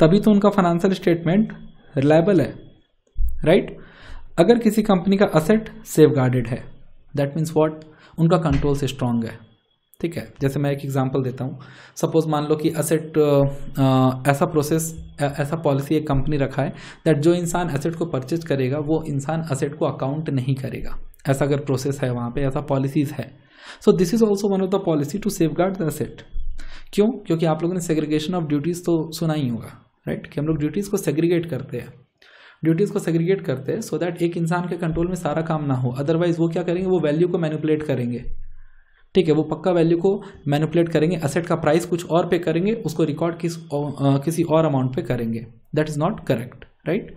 तभी तो उनका फाइनेंशियल स्टेटमेंट रिलायबल है राइट right? अगर किसी कंपनी का असेट सेफ गार्डेड है दैट मीन्स वॉट उनका कंट्रोल से स्ट्रांग है ठीक है जैसे मैं एक एग्जांपल देता हूँ सपोज मान लो कि असेट uh, uh, ऐसा प्रोसेस ऐसा पॉलिसी एक कंपनी रखा है दैट जो इंसान असेट को परचेज करेगा वो इंसान असेट को अकाउंट नहीं करेगा ऐसा अगर प्रोसेस है वहाँ पे ऐसा पॉलिसीज़ है so this is also one of the policy to safeguard the asset क्यों क्योंकि आप लोगों ने सेग्रीगेशन ऑफ ड्यूटीज़ तो सुना ही होगा राइट right? कि हम लोग ड्यूटीज़ को सेग्रीगेट करते हैं ड्यूटीज़ को सेग्रीगेट करते हैं सो दैट एक इंसान के कंट्रोल में सारा काम ना हो अदरवाइज वो क्या करेंगे वो वैल्यू को मैनिपुलेट करेंगे ठीक है वो पक्का वैल्यू को मैनिपुलेट करेंगे असेट का प्राइस कुछ और पे करेंगे उसको रिकॉर्ड किस आ, किसी और अमाउंट पे करेंगे that is not correct right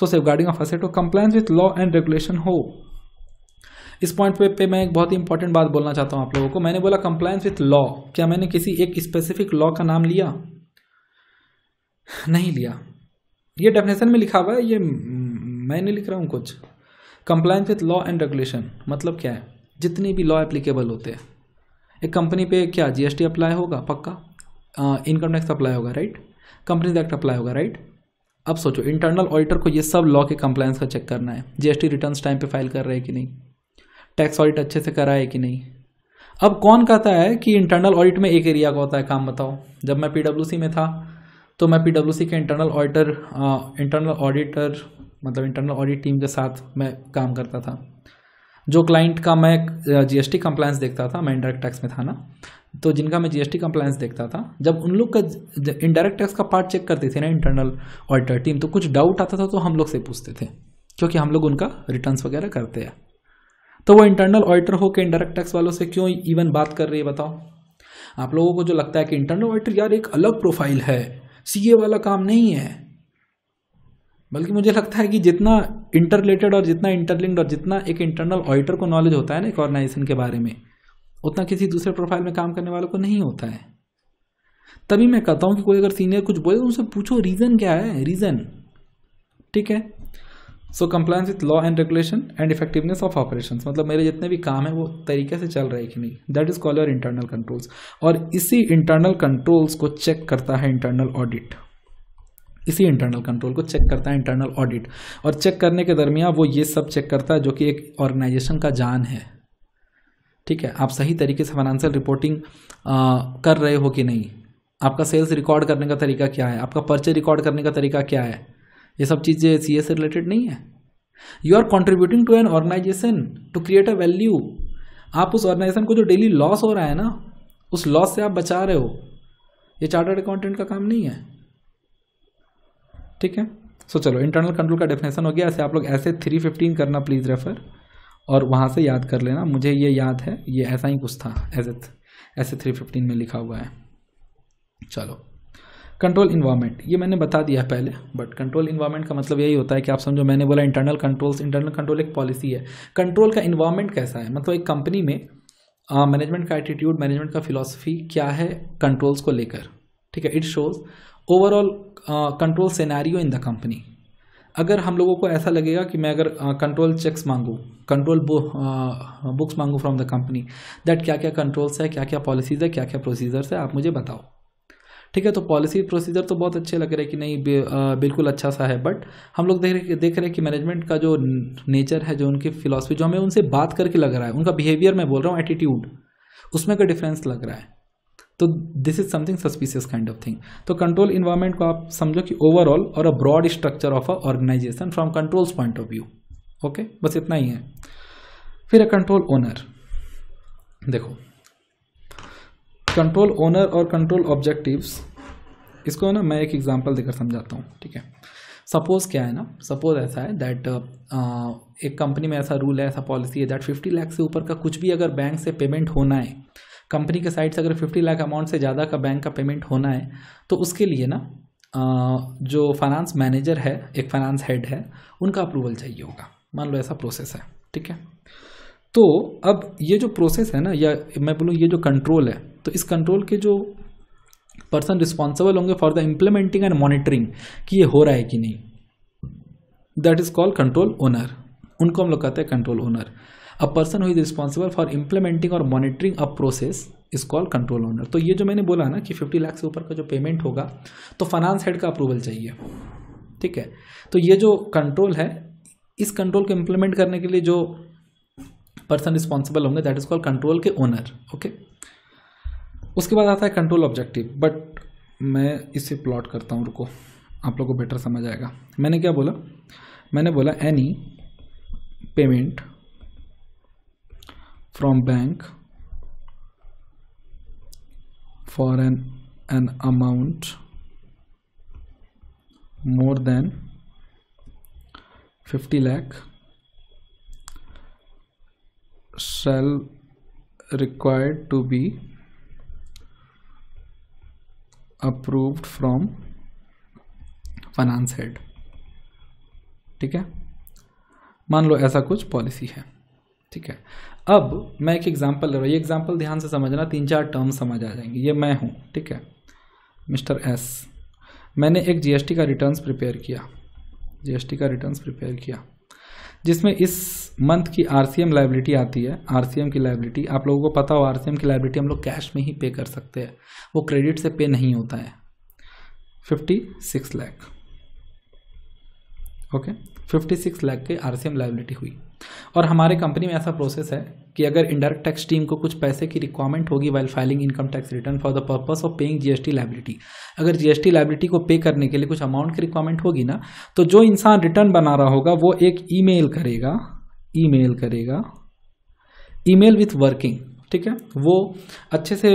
so safeguarding of asset हो compliance with law and regulation हो इस पॉइंट पे, पे मैं एक बहुत ही इंपॉर्टेंट बात बोलना चाहता हूँ आप लोगों को मैंने बोला कंप्लायंस विथ लॉ क्या मैंने किसी एक स्पेसिफिक लॉ का नाम लिया नहीं लिया ये डेफिनेशन में लिखा हुआ है ये मैं नहीं लिख रहा हूँ कुछ compliance with law and regulation मतलब क्या है जितनी भी लॉ एप्लीकेबल होते हैं एक कंपनी पे क्या जीएसटी अप्लाई होगा पक्का इनकम टैक्स अप्लाई होगा राइट कंपनीज एक्ट अप्लाई होगा राइट अब सोचो इंटरनल ऑडिटर को ये सब लॉ के कंप्लायंस का चेक करना है जीएसटी रिटर्न्स टाइम पे फाइल कर रहे हैं कि नहीं टैक्स ऑडिट अच्छे से करा है कि नहीं अब कौन कहता है कि इंटरनल ऑडिट में एक एरिया का होता है काम बताओ जब मैं पीडब्ल्यूसी में था तो मैं पी के इंटरनल ऑडिटर इंटरनल ऑडिटर मतलब इंटरनल ऑडिट टीम के साथ मैं काम करता था जो क्लाइंट का मैं जीएसटी कंप्लायंस देखता था मैं इंडायरेक्ट टैक्स में था ना तो जिनका मैं जीएसटी कंप्लायंस देखता था जब उन लोग का इनडायरेक्ट टैक्स का पार्ट चेक करते थे ना इंटरनल ऑडिटर टीम तो कुछ डाउट आता था तो हम लोग से पूछते थे क्योंकि हम लोग उनका रिटर्न्स वगैरह करते हैं तो वो इंटरनल ऑडिटर हो के इंडायरेक्ट टैक्स वालों से क्यों इवन बात कर रही है बताओ आप लोगों को जो लगता है कि इंटरनल ऑडिटर यार एक अलग प्रोफाइल है सीए वाला काम नहीं है बल्कि मुझे लगता है कि जितना इंटरलेटेड और जितना इंटरलिंक्ड और जितना एक इंटरनल ऑडिटर को नॉलेज होता है ना एक ऑर्गेनाइजेशन के बारे में उतना किसी दूसरे प्रोफाइल में काम करने वालों को नहीं होता है तभी मैं कहता हूँ कि कोई अगर सीनियर कुछ बोले तो उनसे पूछो रीज़न क्या है रीज़न ठीक है so compliance with law and regulation and effectiveness of operation मतलब मेरे जितने भी काम है वो तरीके से चल रहे कि नहीं that is call your internal controls और इसी इंटरनल कंट्रोल्स को चेक करता है इंटरनल ऑडिट इसी इंटरनल कंट्रोल को चेक करता है इंटरनल ऑडिट और चेक करने के दरमियान वो ये सब चेक करता है जो कि एक ऑर्गेनाइजेशन का जान है ठीक है आप सही तरीके से फाइनेंशियल रिपोर्टिंग आ, कर रहे हो कि नहीं आपका सेल्स रिकॉर्ड करने का तरीका क्या है आपका पर्चे रिकॉर्ड करने का तरीका क्या है ये सब चीज़ें सी से रिलेटेड नहीं है you are contributing to an organisation to create a value आप उस ऑर्गेनाइजेशन को जो डेली लॉस हो रहा है ना उस लॉस से आप बचा रहे हो ये चार्टर्ड अकाउंटेंट का काम नहीं है ठीक है सो so, चलो इंटरनल कंट्रोल का डेफिनेशन हो गया ऐसे आप लोग ऐसे थ्री फिफ्टीन करना प्लीज़ रेफर और वहाँ से याद कर लेना मुझे ये याद है ये ऐसा ही कुछ था एज ऐसे थ्री फिफ्टीन में लिखा हुआ है चलो कंट्रोल इन्वायरमेंट ये मैंने बता दिया है पहले बट कंट्रोल इन्वायरमेंट का मतलब यही होता है कि आप समझो मैंने बोला इंटरनल कंट्रोल्स इंटरनल कंट्रोल एक पॉलिसी है कंट्रोल का इन्वायरमेंट कैसा है मतलब एक कंपनी में मैनेजमेंट का एटीट्यूड मैनेजमेंट का फिलोसफी क्या है कंट्रोल्स को लेकर ठीक है it shows overall control scenario in the company अगर हम लोगों को ऐसा लगेगा कि मैं अगर कंट्रोल चेक्स मांगू कंट्रोल बुक्स मांगू फ्रॉम द कंपनी दैट क्या क्या कंट्रोल्स है क्या क्या पॉलिसीज़ है क्या क्या प्रोसीजर्स है आप मुझे बताओ ठीक है तो पॉलिसी प्रोसीजर तो बहुत अच्छे लग रहे हैं कि नहीं बिल्कुल अच्छा सा है बट हम लोग देख रहे देख रहे हैं कि मैनेजमेंट का जो नेचर है जो उनकी फिलासफी जो हमें उनसे बात करके लग रहा है उनका बिहेवियर मैं बोल रहा हूँ एटीट्यूड उसमें का डिफरेंस लग रहा है तो this is something suspicious kind of thing तो कंट्रोल इन्वायरमेंट को आप समझो कि ओवरऑल और a broad structure of a organisation from controls point of view okay बस इतना ही है फिर अ कंट्रोल ओनर देखो कंट्रोल ओनर और कंट्रोल ऑब्जेक्टिव्स इसको ना मैं एक एग्जांपल देकर समझाता हूँ ठीक है सपोज़ क्या है ना सपोज़ ऐसा है दैट uh, uh, एक कंपनी में ऐसा रूल है ऐसा पॉलिसी है दैट फिफ्टी लाख से ऊपर का कुछ भी अगर बैंक से पेमेंट होना है कंपनी के साइड से अगर फिफ्टी लाख अमाउंट से ज़्यादा का बैंक का पेमेंट होना है तो उसके लिए ना uh, जो फाइनेंस मैनेजर है एक फाइनेंस हेड है उनका अप्रूवल चाहिए होगा मान लो ऐसा प्रोसेस है ठीक है तो अब ये जो प्रोसेस है ना या मैं बोलूँ ये जो कंट्रोल है तो इस कंट्रोल के जो पर्सन रिस्पॉन्सिबल होंगे for the implementing and monitoring कि ये हो रहा है कि नहीं that is called control owner उनको हम लोग कहते हैं control owner a person who is responsible for implementing और monitoring a process is called control owner तो ये जो मैंने बोला ना कि फिफ्टी लाख से ऊपर का जो पेमेंट होगा तो फाइनेंस हेड का अप्रूवल चाहिए ठीक है तो ये जो कंट्रोल है इस कंट्रोल को इम्प्लीमेंट करने के लिए जो पर्सन रिस्पॉन्सिबल होंगे दैट इज कॉल्ड कंट्रोल के ओनर ओके okay? उसके बाद आता है कंट्रोल ऑब्जेक्टिव बट मैं इसे प्लॉट करता हूँ रुको आप लोग को बेटर समझ आएगा मैंने क्या बोला मैंने बोला any payment from bank for an an amount more than 50 lakh shall required to be approved from finance head ठीक है मान लो ऐसा कुछ पॉलिसी है ठीक है अब मैं एक एग्जांपल ले रहा हूँ ये एग्जांपल ध्यान से समझना तीन चार टर्म समझ आ जाएंगे ये मैं हूँ ठीक है मिस्टर एस मैंने एक जीएसटी का रिटर्न्स प्रिपेयर किया जीएसटी का रिटर्न्स प्रिपेयर किया जिसमें इस मंथ की आरसीएम लाइबिलिटी आती है आरसीएम की लाइबिलिटी आप लोगों को पता हो आरसीएम की लाइबिलिटी हम लोग कैश में ही पे कर सकते हैं वो क्रेडिट से पे नहीं होता है fifty six lakh okay fifty six lakh के आरसीएम लाइबिलिटी हुई और हमारे कंपनी में ऐसा प्रोसेस है कि अगर इंडायरेक्ट टैक्स टीम को कुछ पैसे की रिक्वायरमेंट होगी while filing income tax return for the purpose of paying GST liability अगर जीएसटी लाइबिलिटी को पे करने के लिए कुछ अमाउंट की रिक्वायरमेंट होगी ना तो जो इंसान रिटर्न बना रहा होगा वो एक ईमेल करेगा ईमेल करेगा ईमेल विथ वर्किंग ठीक है वो अच्छे से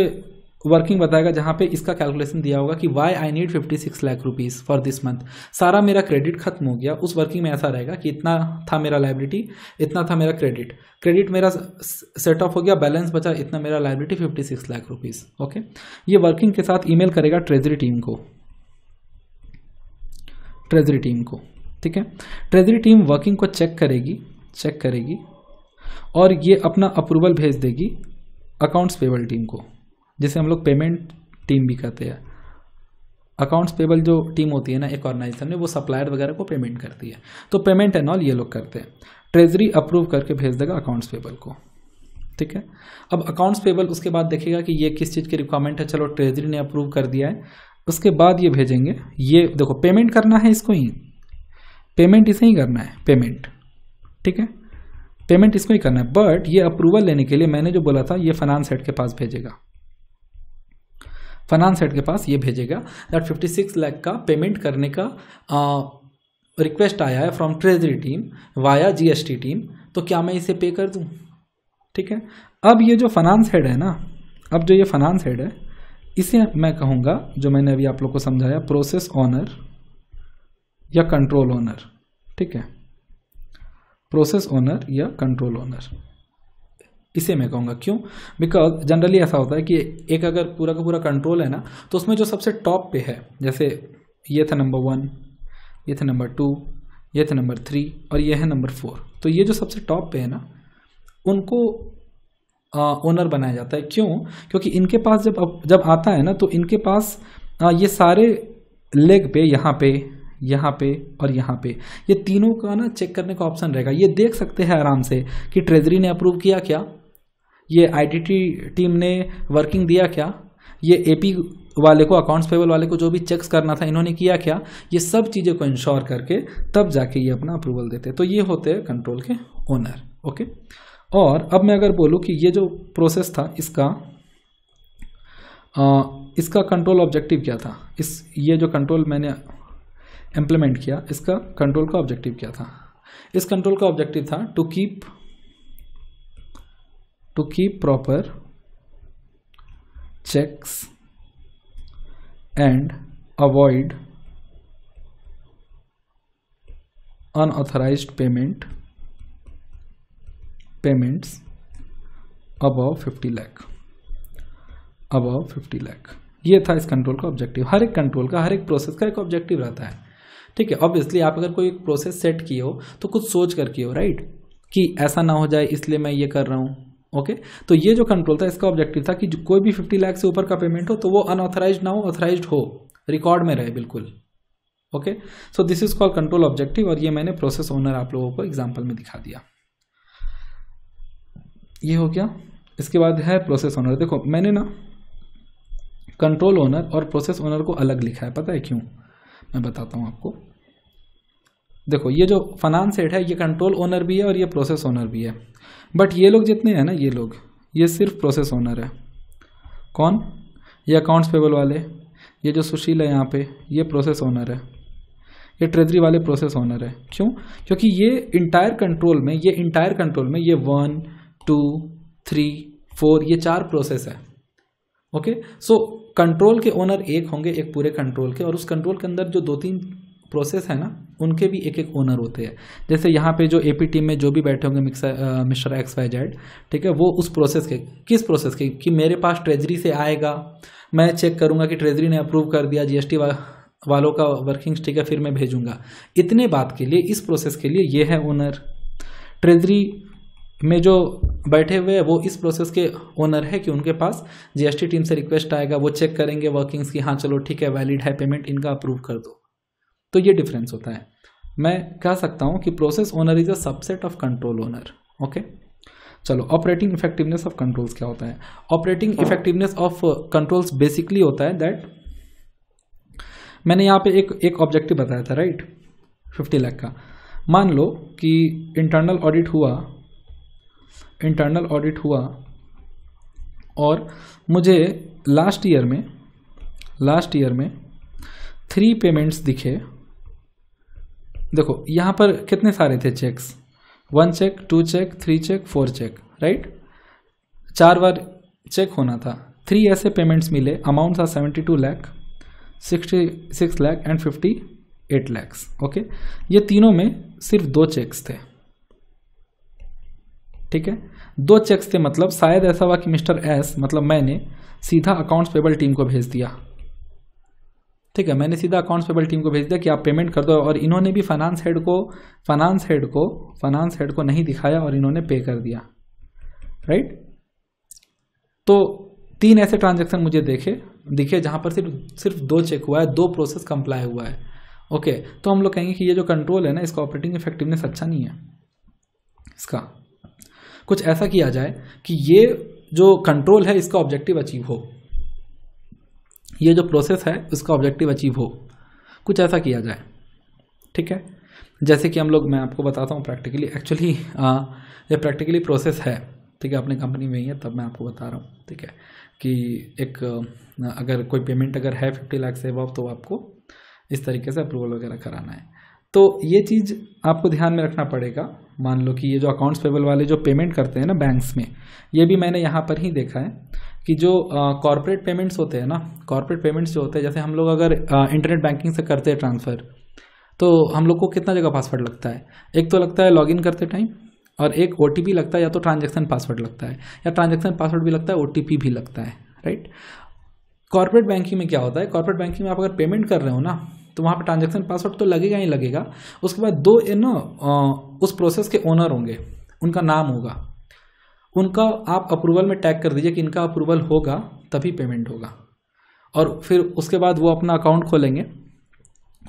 वर्किंग बताएगा जहाँ पे इसका कैलकुलेशन दिया होगा कि why I need fifty six lakh rupees for this month सारा मेरा क्रेडिट खत्म हो गया उस वर्किंग में ऐसा रहेगा कि इतना था मेरा लाइबिलिटी इतना था मेरा क्रेडिट क्रेडिट मेरा सेट ऑफ हो गया बैलेंस बचा इतना मेरा liability fifty six lakh rupees okay ये वर्किंग के साथ ईमेल करेगा ट्रेजरी टीम को ट्रेजरी टीम को ठीक है ट्रेजरी टीम वर्किंग को चेक करेगी चेक करेगी और ये अपना अप्रूवल भेज देगी अकाउंट्स पेबल टीम को जिसे हम लोग पेमेंट टीम भी कहते हैं अकाउंट्स पेबल जो टीम होती है ना एक ऑर्गेनाइजेशन में वो सप्लायर वगैरह को पेमेंट करती है तो पेमेंट एंड ऑल ये लोग करते हैं ट्रेजरी अप्रूव करके भेज देगा अकाउंट्स पेबल को ठीक है अब अकाउंट्स पेबल उसके बाद देखेगा कि ये किस चीज़ की रिक्वायरमेंट है चलो ट्रेजरी ने अप्रूव कर दिया है उसके बाद ये भेजेंगे ये देखो पेमेंट करना है इसको ही पेमेंट इसे ही करना है पेमेंट ठीक है पेमेंट इसको ही करना है बट ये अप्रूवल लेने के लिए मैंने जो बोला था ये फाइनेंस हेड के पास भेजेगा फाइनेंस हेड के पास ये भेजेगा दैट 56 लाख का पेमेंट करने का रिक्वेस्ट आया है from treasury team via GST team तो क्या मैं इसे पे कर दूं ठीक है अब ये जो फाइनेंस हेड है ना अब जो ये फाइनेंस हेड है इसे मैं कहूँगा जो मैंने अभी आप लोग को समझाया प्रोसेस ऑनर या कंट्रोल ऑनर ठीक है प्रोसेस ऑनर या कंट्रोल ऑनर इसे मैं कहूँगा क्यों बिकॉज जनरली ऐसा होता है कि एक अगर पूरा का पूरा कंट्रोल है ना तो उसमें जो सबसे टॉप पे है जैसे ये था नंबर वन ये था नंबर टू ये था नंबर थ्री और ये है नंबर फोर तो ये जो सबसे टॉप पे है ना उनको ओनर बनाया जाता है क्यों क्योंकि इनके पास जब जब आता है ना तो इनके पास आ, ये सारे लेग पे यहाँ पे यहाँ पे और यहाँ पे ये तीनों का ना चेक करने का ऑप्शन रहेगा ये देख सकते हैं आराम से कि ट्रेजरी ने अप्रूव किया क्या ये आईटीटी टीम ने वर्किंग दिया क्या ये एपी वाले को अकाउंट्स पेबल वाले को जो भी चेक्स करना था इन्होंने किया क्या ये सब चीज़ें को इंश्योर करके तब जाके ये अपना अप्रूवल देते तो ये होते हैं कंट्रोल के ओनर ओके और अब मैं अगर बोलूँ कि ये जो प्रोसेस था इसका आ, इसका कंट्रोल ऑब्जेक्टिव क्या था इस ये जो कंट्रोल मैंने इम्प्लीमेंट किया इसका कंट्रोल का ऑब्जेक्टिव क्या था इस कंट्रोल का ऑब्जेक्टिव था to keep to keep proper checks and avoid unauthorized payment payments above 50 lakh above 50 lakh ये था इस कंट्रोल का ऑब्जेक्टिव हर एक कंट्रोल का हर एक प्रोसेस का एक ऑब्जेक्टिव रहता है ठीक है ऑब्वियसली आप अगर कोई एक प्रोसेस सेट किए हो तो कुछ सोच करके हो राइट कि ऐसा ना हो जाए इसलिए मैं ये कर रहा हूँ ओके तो ये जो कंट्रोल था इसका ऑब्जेक्टिव था कि कोई भी फिफ्टी लाख से ऊपर का पेमेंट हो तो वो अनऑथराइज ना हो ऑथराइज हो रिकॉर्ड में रहे बिल्कुल okay so this is call control objective और ये मैंने प्रोसेस ओनर आप लोगों को एग्जाम्पल में दिखा दिया ये हो गया इसके बाद है प्रोसेस ओनर देखो मैंने ना कंट्रोल ओनर और प्रोसेस ओनर को अलग लिखा है पता है क्यों मैं बताता हूँ आपको देखो ये जो फाइनानस सेट है ये कंट्रोल ओनर भी है और ये प्रोसेस ओनर भी है बट ये लोग जितने हैं ना ये लोग ये सिर्फ प्रोसेस ओनर है कौन ये अकाउंट्स पेबल वाले ये जो सुशील है यहाँ पे ये प्रोसेस ओनर है ये ट्रेजरी वाले प्रोसेस ओनर है क्यों क्योंकि ये इंटायर कंट्रोल में ये इंटायर कंट्रोल में ये वन टू थ्री फोर ये चार प्रोसेस है ओके सो कंट्रोल के ओनर एक होंगे एक पूरे कंट्रोल के और उस कंट्रोल के अंदर जो दो तीन प्रोसेस है ना उनके भी एक एक ओनर होते हैं जैसे यहाँ पे जो ए पी टीम में जो भी बैठे होंगे मिक्सर मिस्टर एक्स वाई जेड ठीक है वो उस प्रोसेस के किस प्रोसेस के कि मेरे पास ट्रेजरी से आएगा मैं चेक करूँगा कि ट्रेजरी ने अप्रूव कर दिया जीएसटी वा, वालों का वर्किंग ठीक है फिर मैं भेजूंगा इतने बात के लिए इस प्रोसेस के लिए ये है ओनर ट्रेजरी में जो बैठे हुए हैं वो इस प्रोसेस के ओनर है कि उनके पास जीएसटी टीम से रिक्वेस्ट आएगा वो चेक करेंगे वर्किंग्स की हाँ चलो ठीक है वैलिड है पेमेंट इनका अप्रूव कर दो तो ये डिफरेंस होता है मैं कह सकता हूँ कि process owner is a subset of control owner okay चलो ऑपरेटिंग इफेक्टिवनेस ऑफ कंट्रोल्स क्या होता है operating effectiveness of controls basically होता है दैट मैंने यहाँ पे एक एक ऑब्जेक्टिव बताया था राइट फिफ्टी लाख का मान लो कि इंटरनल ऑडिट हुआ इंटरनल ऑडिट हुआ और मुझे लास्ट ईयर में लास्ट ईयर में थ्री पेमेंट्स दिखे देखो यहाँ पर कितने सारे थे checks one check two check three check four check right चार बार चेक होना था थ्री ऐसे पेमेंट्स मिले अमाउंट था seventy two lakh sixty six lakh and fifty eight lakhs okay ये तीनों में सिर्फ दो चेक्स थे ठीक है दो चेक्स थे मतलब शायद ऐसा हुआ कि मिस्टर एस मतलब मैंने सीधा अकाउंट्स पेबल टीम को भेज दिया ठीक है मैंने सीधा अकाउंट्स टीम को भेज दिया कि आप पेमेंट कर दो और इन्होंने भी फाइनेंस हेड को फाइनेंस हेड को फाइनेंस हेड को नहीं दिखाया और इन्होंने पे कर दिया राइट तो तीन ऐसे ट्रांजेक्शन मुझे देखे दिखे जहाँ पर सिर्फ सिर्फ दो चेक हुआ है दो प्रोसेस कंप्लाई हुआ है ओके तो हम लोग कहेंगे कि ये जो कंट्रोल है ना इसका ऑपरेटिंग इफेक्टिवनेस अच्छा नहीं है इसका कुछ ऐसा किया जाए कि ये जो कंट्रोल है इसका ऑब्जेक्टिव अचीव हो ये जो प्रोसेस है उसका ऑब्जेक्टिव अचीव हो कुछ ऐसा किया जाए ठीक है जैसे कि हम लोग मैं आपको बताता हूँ प्रैक्टिकली एक्चुअली ये प्रैक्टिकली प्रोसेस है ठीक है अपने कंपनी में ही है तब मैं आपको बता रहा हूँ ठीक है कि एक अगर कोई पेमेंट अगर है फिफ्टी लाख से अब तो आपको इस तरीके से अप्रूवल वगैरह कराना है तो ये चीज़ आपको ध्यान में रखना पड़ेगा मान लो कि ये जो अकाउंट्स पेबल वाले जो पेमेंट करते हैं ना बैंक्स में ये भी मैंने यहाँ पर ही देखा है कि जो कॉरपोरेट पेमेंट्स होते हैं ना कॉरपोरेट पेमेंट्स जो होते हैं जैसे हम लोग अगर इंटरनेट बैंकिंग से करते हैं ट्रांसफ़र तो हम लोग को कितना जगह पासवर्ड लगता है एक तो लगता है लॉगिन करते टाइम और एक ओ लगता है या तो ट्रांजेक्शन पासवर्ड लगता है या ट्रांजेक्शन पासवर्ड भी लगता है ओ भी लगता है राइट कॉरपोरेट बैंकिंग में क्या होता है कॉरपोरेट बैंकिंग में आप अगर पेमेंट कर रहे हो ना तो वहाँ पर ट्रांजेक्शन पासवर्ड तो लगेगा ही लगेगा उसके बाद दो ना उस प्रोसेस के ओनर होंगे उनका नाम होगा उनका आप अप्रूवल में टैग कर दीजिए कि इनका अप्रूवल होगा तभी पेमेंट होगा और फिर उसके बाद वो अपना अकाउंट खोलेंगे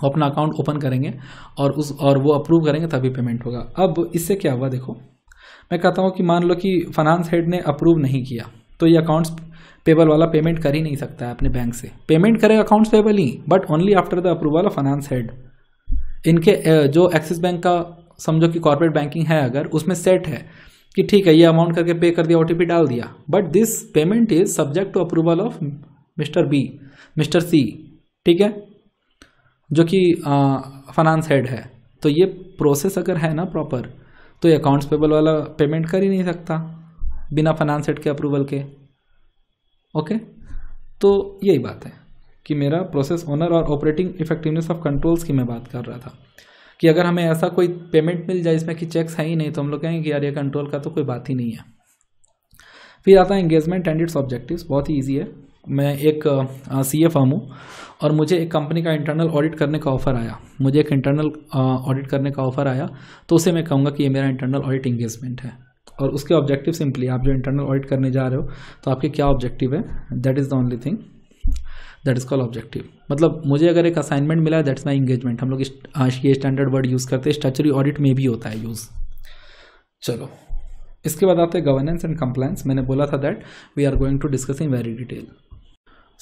वो अपना अकाउंट ओपन करेंगे और उस और वो अप्रूव करेंगे तभी पेमेंट होगा अब इससे क्या हुआ देखो मैं कहता हूँ कि मान लो कि फाइनेंस हेड ने अप्रूव नहीं किया तो ये अकाउंट्स पेबल वाला पेमेंट कर ही नहीं सकता है अपने बैंक से पेमेंट करेगा अकाउंट्स पेबल ही but only after the approval of finance head इनके जो एक्सिस बैंक का समझो कि कॉर्पोरेट बैंकिंग है अगर उसमें सेट है कि ठीक है ये अमाउंट करके पे कर दिया ओ डाल दिया but this payment is subject to approval of mister B mister C ठीक है जो कि फाइनेंस हेड है तो ये प्रोसेस अगर है ना प्रॉपर तो ये अकाउंट्स पेबल वाला पेमेंट कर ही नहीं सकता बिना फाइनेंस हेड के अप्रूवल के ओके तो यही बात है कि मेरा प्रोसेस ओनर और ऑपरेटिंग इफेक्टिवनेस ऑफ कंट्रोल्स की मैं बात कर रहा था कि अगर हमें ऐसा कोई पेमेंट मिल जाए इसमें कि चेक्स है ही नहीं तो हम लोग कहेंगे कि यार ये कंट्रोल का तो कोई बात ही नहीं है फिर आता है एंगेजमेंट एंड इट्स ऑब्जेक्टिव बहुत ही ईजी है मैं एक सी ए हूँ और मुझे एक कंपनी का इंटरनल ऑडिट करने का ऑफ़र आया मुझे एक इंटरनल ऑडिट करने का ऑफ़र आया तो उसे मैं कहूँगा कि ये मेरा इंटरनल ऑडिट इंगेजमेंट है और उसके ऑब्जेक्टिव सिंपली आप जो इंटरनल ऑडिट करने जा रहे हो तो आपके क्या ऑब्जेक्टिव है that is the only thing that is call objective मतलब मुझे अगर एक असाइनमेंट मिला है दैट्स माई इंगेजमेंट हम लोग ये स्टैंडर्ड वर्ड यूज़ करते हैं स्टैचरी ऑडिट में भी होता है यूज़ चलो इसके बाद आते हैं गवर्नेंस एंड कंप्लाइंस मैंने बोला था that we are going to discuss in very detail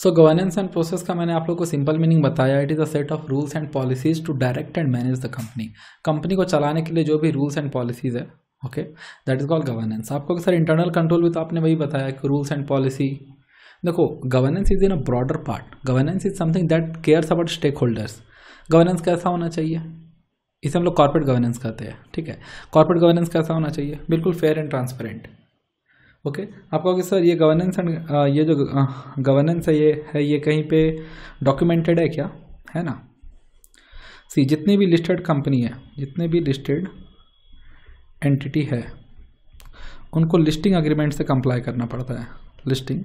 so governance and process का मैंने आप लोगों को सिंपल मीनिंग बताया it is a set of rules and policies to direct and manage the company company को चलाने के लिए जो भी रूल्स एंड पॉलिसीज है okay that is called governance आपको सर इंटरनल कंट्रोल भी तो आपने वही बताया कि रूल्स एंड पॉलिसी देखो governance is in a broader part governance is something that cares about stakeholders governance कैसा होना चाहिए इसे हम लोग कॉर्पोरेट गवर्नेंस कहते हैं ठीक है कॉर्पोरेट गवर्नेंस कैसा होना चाहिए बिल्कुल फेयर एंड ट्रांसपेरेंट ओके आप कहोगे सर ये गवर्नेंस एंड ये जो गवर्नेंस है ये है ये कहीं पे डॉक्यूमेंटेड है क्या है ना सी जितनी भी लिस्टेड कंपनी है जितने भी लिस्टेड एंटिटी है उनको लिस्टिंग अग्रीमेंट से कंप्लाई करना पड़ता है लिस्टिंग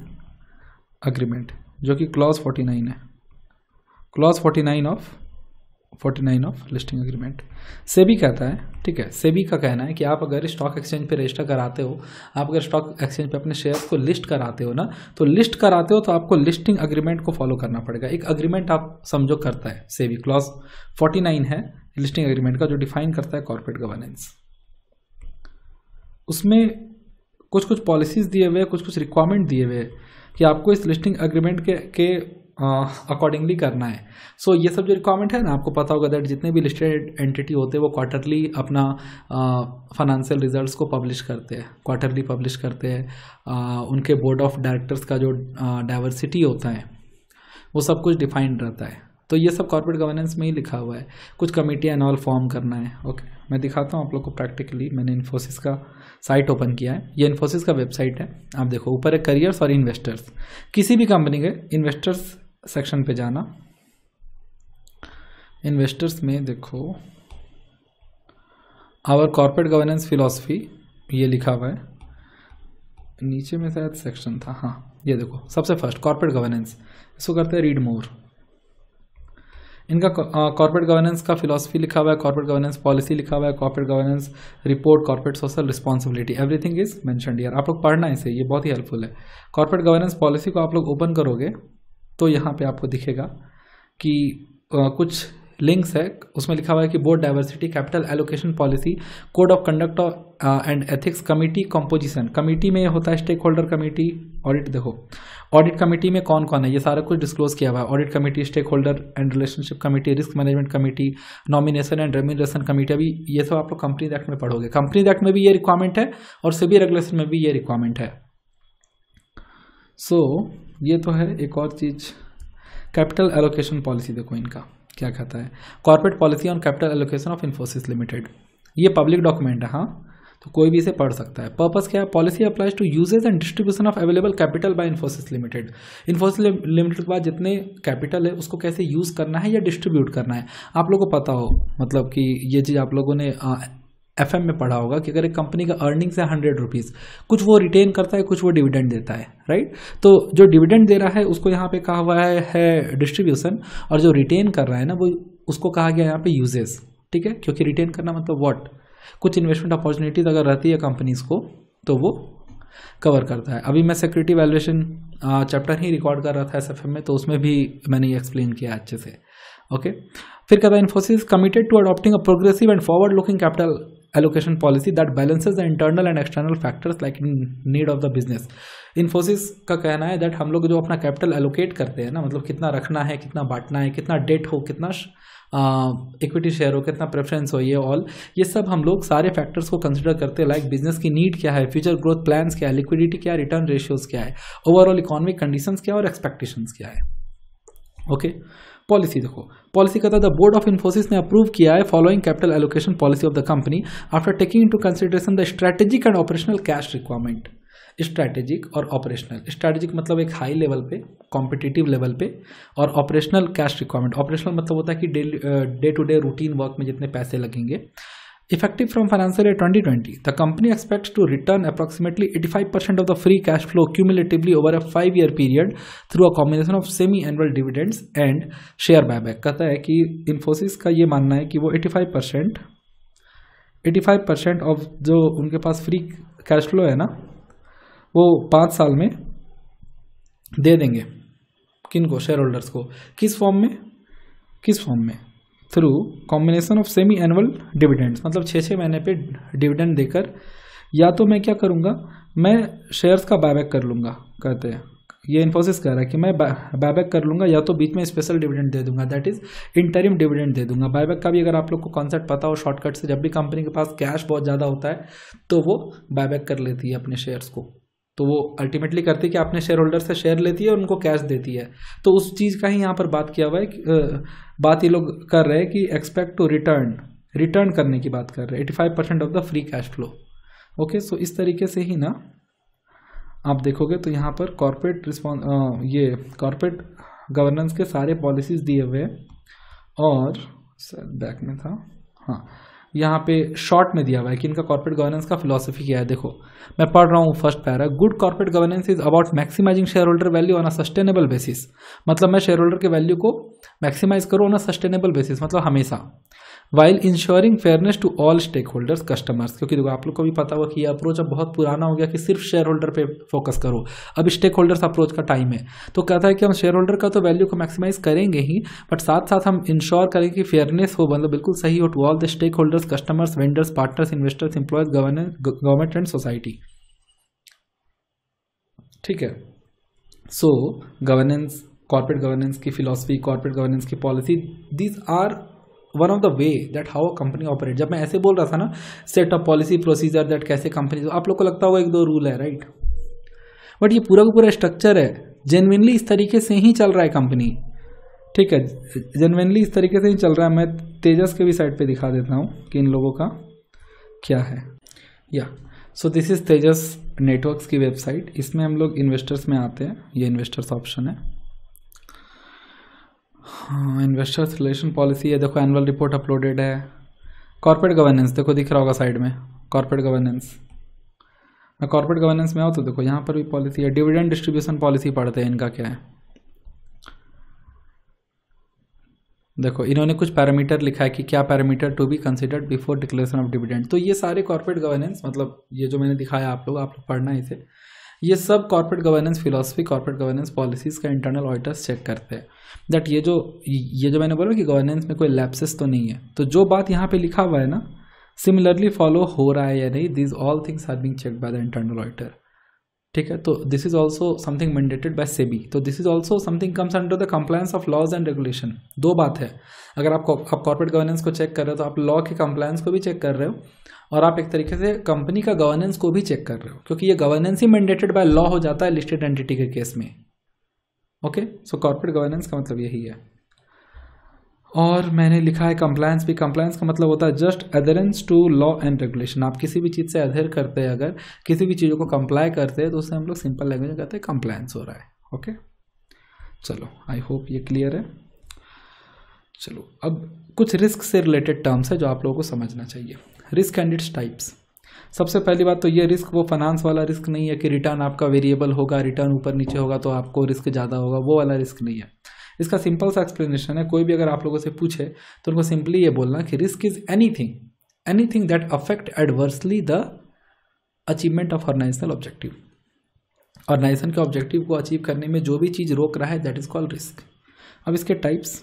अग्रीमेंट जो कि क्लॉज 49 है क्लॉज 49 ऑफ 49 ऑफ लिस्टिंग से सेबी कहता है ठीक है सेबी का कहना है कि आप अगर स्टॉक एक्सचेंज पे रजिस्टर कराते हो आप अगर स्टॉक एक्सचेंज पे अपने शेयर्स को लिस्ट कराते हो ना तो लिस्ट कराते हो तो आपको लिस्टिंग अग्रीमेंट को फॉलो करना पड़ेगा एक अग्रीमेंट आप समझो करता है सेबी क्लॉज 49 है लिस्टिंग अग्रीमेंट का जो डिफाइन करता है कॉर्पोरेट गवर्नेंस उसमें कुछ कुछ पॉलिसीज दिए हुए कुछ कुछ रिक्वायरमेंट दिए हुए कि आपको इस लिस्टिंग एग्रीमेंट के के अकॉर्डिंगली uh, करना है सो so, ये सब जो रिक्वायरमेंट है ना आपको पता होगा दैट जितने भी लिस्टेड एंटिटी होते हैं वो क्वार्टरली अपना फाइनेंशियल uh, रिजल्ट्स को पब्लिश करते हैं क्वार्टरली पब्लिश करते हैं uh, उनके बोर्ड ऑफ डायरेक्टर्स का जो डाइवर्सिटी uh, होता है वो सब कुछ डिफाइंड रहता है तो ये सब कॉर्पोरेट गवर्नेंस में ही लिखा हुआ है कुछ कमेटियाँ एनऑल फॉर्म करना है ओके okay, मैं दिखाता हूँ आप लोग को प्रैक्टिकली मैंने इन्फोसिस का साइट ओपन किया है ये इन्फोसिस का वेबसाइट है आप देखो ऊपर है करियर्स और इन्वेस्टर्स किसी भी कंपनी के इन्वेस्टर्स सेक्शन पे जाना इन्वेस्टर्स में देखो आवर कॉर्पोरेट गवर्नेंस फिलोसफी ये लिखा हुआ है नीचे में शायद सेक्शन था हाँ ये देखो सबसे फर्स्ट कॉर्पोरेट गवर्नेंस इसको करते हैं रीड मोर इनका कॉर्पोरेट गवर्नेंस का फिलोसफी लिखा हुआ है कॉर्पोरेट गवर्नेंस पॉलिसी लिखा हुआ है corporate governance report corporate social responsibility everything is mention here आप लोग पढ़ना इसे ये बहुत ही हेल्पफुल है कॉर्पोरेट गवर्नेंस पॉलिसी को आप लोग ओपन करोगे तो यहाँ पे आपको दिखेगा कि आ, कुछ लिंक्स है उसमें लिखा हुआ है कि board diversity capital allocation policy code of conduct and ethics committee composition committee में होता है स्टेक होल्डर कमेटी ऑडिट देखो ऑडिट कमेटी में कौन कौन है ये सारा कुछ डिस्क्लोज किया हुआ है audit committee stakeholder and relationship committee risk management committee nomination and remuneration committee अभी ये सब आप लोग कंपनी एक्ट में पढ़ोगे कंपनी एक्ट में भी ये रिक्वायरमेंट है और सभी रेगुलेशन में भी ये रिक्वायरमेंट है सो so, ये तो है एक और चीज़ कैपिटल एलोकेशन पॉलिसी देखो इनका क्या कहता है corporate policy on capital allocation of Infosys limited ये पब्लिक डॉक्यूमेंट है हाँ तो कोई भी इसे पढ़ सकता है पर्पस क्या है policy applies to uses and distribution of available capital by Infosys limited Infosys limited के बाद जितने कैपिटल है उसको कैसे यूज़ करना है या डिस्ट्रीब्यूट करना है आप लोगों को पता हो मतलब कि ये चीज़ आप लोगों ने आ, एफ में पढ़ा होगा कि अगर एक कंपनी का अर्निंग्स है हंड्रेड रुपीज़ कुछ वो रिटेन करता है कुछ वो डिविडेंड देता है राइट तो जो डिविडेंड दे रहा है उसको यहाँ पे कहा हुआ है डिस्ट्रीब्यूशन और जो रिटेन कर रहा है ना वो उसको कहा गया यहाँ पे यूजेस ठीक है क्योंकि रिटेन करना मतलब व्हाट कुछ इन्वेस्टमेंट अपॉर्चुनिटीज अगर रहती है कंपनीज को तो वो कवर करता है अभी मैं सिक्योरिटी वैल्यूएशन चैप्टर ही रिकॉर्ड कर रहा था एस में तो उसमें भी मैंने ये एक्सप्लेन किया अच्छे से ओके फिर कहता है Infosys committed to adopting a progressive and forward looking capital allocation policy that balances the internal and external factors like in need of the business Infosys का कहना है दैट हम लोग जो अपना कैपिटल एलोकेट करते हैं ना मतलब कितना रखना है कितना बांटना है कितना डेट हो कितना इक्विटी शेयर हो कितना प्रेफरेंस हो ये ऑल ये सब हम लोग सारे फैक्टर्स को कंसिडर करते हैं लाइक बिजनेस की नीड क्या है फ्यूचर ग्रोथ प्लान्स क्या है लिक्विडिटी क्या है रिटर्न रेशियोज क्या है ओवरऑल इकोनॉमिक कंडीशंस क्या है और एक्सपेक्टेशंस क्या है ओके पॉलिसी देखो पॉलिसी कहता है द बोर्ड ऑफ इन्फोसिस ने अप्रूव किया है following capital allocation policy of the company after taking into consideration the strategic and operational cash requirement strategic और ऑपरेशनल स्ट्रैटेजिक मतलब एक हाई लेवल पे कॉम्पिटिटिव लेवल पे और ऑपरेशनल कैश रिक्वायरमेंट ऑपरेशनल मतलब होता है कि daily day to day routine work में जितने पैसे लगेंगे effective from financial year 2020, twenty the company expects to return approximately eighty five percent of the free cash flow cumulatively over a five year period through a combination of semi annual dividends and share buyback कहता है कि इन्फोसिस का ये मानना है कि वो eighty five percent eighty five percent of जो उनके पास फ्री कैश फ्लो है ना वो पाँच साल में दे देंगे किन को शेयर होल्डर्स को किस फॉर्म में किस फॉर्म में through combination of semi annual dividends मतलब छः छः महीने पे डिविडेंड देकर या तो मैं क्या करूँगा मैं शेयर्स का बायबैक कर लूँगा कहते हैं ये इन्फोसिस कह रहा है कि मैं बायबैक कर लूँगा या तो बीच में स्पेशल डिविडेंड दे दूंगा दैट इज इंटरिम डिविडेंड दे दूंगा बायबैक का भी अगर आप लोग को कॉन्सेप्ट पता हो शॉर्टकट से जब भी कंपनी के पास कैश बहुत ज़्यादा होता है तो वो बायबैक कर लेती है अपने शेयर्स को तो वो अल्टीमेटली करती है कि अपने शेयर होल्डर से शेयर लेती है और उनको कैश देती है तो उस चीज़ का ही यहाँ पर बात किया हुआ है कि बात ये लोग कर रहे हैं कि एक्सपेक्ट टू रिटर्न रिटर्न करने की बात कर रहे हैं eighty five percent of the free cash flow okay so इस तरीके से ही ना आप देखोगे तो यहाँ पर कॉरपोरेट रिस्पॉन्स ये कॉरपोरेट गवर्नेंस के सारे पॉलिसीज दिए हुए हैं और बैक में था हाँ यहाँ पे शॉर्ट में दिया हुआ है कि इनका कॉर्पोरेट गवर्नेंस का फिलोसफी क्या है देखो मैं पढ़ रहा हूँ first para good corporate governance is about maximising shareholder value on a sustainable basis मतलब मैं शेयर होल्डर के वैल्यू को मैक्सिमाइज करूँ ऑन अ सस्टेनेबल बेसिस मतलब हमेशा while ensuring fairness to all stakeholders customers क्योंकि देखो आप लोग को भी पता होगा कि यह अप्रोच अब बहुत पुराना हो गया कि सिर्फ शेयर होल्डर पर फोकस करो अब स्टेक होल्डर्स अप्रोच का टाइम है तो कहता है कि हम शेयर होल्डर का तो वैल्यू को मैक्सिमाइज करेंगे ही बट साथ साथ हम इंश्योर करें कि फेयरनेस हो मतलब बिल्कुल सही हो to all the stakeholders customers vendors partners investors employees government and society ठीक है सो गवर्नेंस कॉर्पोरेट गवर्नेंस की फिलॉसफी कॉर्पोरेट गवर्नेंस की policy these are one of the way that how company operate जब मैं ऐसे बोल रहा था ना set of policy procedure that कैसे कंपनी तो आप लोग को लगता होगा एक दो रूल है राइट बट ये पूरा का पूरा स्ट्रक्चर है जेनविनली इस तरीके से ही चल रहा है कंपनी ठीक है जेनविनली इस तरीके से ही चल रहा है मैं तेजस के भी साइड पे दिखा देता हूँ कि इन लोगों का क्या है या so this is Tejas Networks की वेबसाइट इसमें हम लोग इन्वेस्टर्स में आते हैं ये इन्वेस्टर्स ऑप्शन है हाँ इन्वेस्टर्स रिलेशन पॉलिसी है देखो एनुअल रिपोर्ट अपलोडेड है कॉर्पोरेट गवर्नेंस देखो दिख रहा होगा साइड में कॉर्पोरेट गवर्नेंस मैं कॉर्पोरेट गवर्नेंस में आऊँ तो देखो यहाँ पर भी पॉलिसी है डिविडेंड डिस्ट्रीब्यूशन पॉलिसी पढ़ते हैं इनका क्या है देखो इन्होंने कुछ पैरामीटर लिखा है कि क्या parameter to be considered before declaration of dividend तो ये सारे कॉर्पोरेट गवर्नेंस मतलब ये जो मैंने दिखाया आप लोग आप लोग पढ़ना है इसे ये सब corporate governance philosophy corporate governance policies का इंटरनल ऑडिटर्स चेक करते हैं दैट ये जो ये जो मैंने बोला कि गवर्नेंस में कोई लैप्सिस तो नहीं है तो जो बात यहाँ पे लिखा हुआ है ना सिमिलरली फॉलो हो रहा है या नहीं these all things are being check by the internal auditor ठीक है तो this is also something mandated by SEBI तो this is also something comes under the compliance of laws and regulation दो बात है अगर आप कॉर्पोरेट गवर्नेंस को चेक कर रहे हो तो आप लॉ के कम्पलायंस को भी चेक कर रहे हो और आप एक तरीके से कंपनी का गवर्नेंस को भी चेक कर रहे हो क्योंकि ये गवर्नेंस ही मैंडेटेड बाय लॉ हो जाता है लिस्टेड एंटिटी के केस में ओके सो कॉर्पोरेट गवर्नेंस का मतलब यही है और मैंने लिखा है कंप्लायंस भी कंप्लायंस का मतलब होता है just adherence to law and regulation आप किसी भी चीज़ से अधेर करते हैं अगर किसी भी चीज़ों को कंप्लाई करते हैं तो उससे हम लोग सिंपल लैंग्वेज में कहते हैं कंप्लायंस हो रहा है ओके चलो आई होप ये क्लियर है चलो अब कुछ रिस्क से रिलेटेड टर्म्स है जो आप लोगों को समझना चाहिए रिस्क एंड इट्स टाइप्स सबसे पहली बात तो ये रिस्क वो फाइनेंस वाला रिस्क नहीं है कि रिटर्न आपका वेरिएबल होगा रिटर्न ऊपर नीचे होगा तो आपको रिस्क ज़्यादा होगा वो वाला रिस्क नहीं है इसका सिंपल सा एक्सप्लेनेशन है कोई भी अगर आप लोगों से पूछे तो उनको सिंपली ये बोलना कि risk is anything anything that affect adversely the achievement of organisational objective organisation के ऑब्जेक्टिव को अचीव करने में जो भी चीज़ रोक रहा है दैट इज़ कॉल्ड रिस्क अब इसके टाइप्स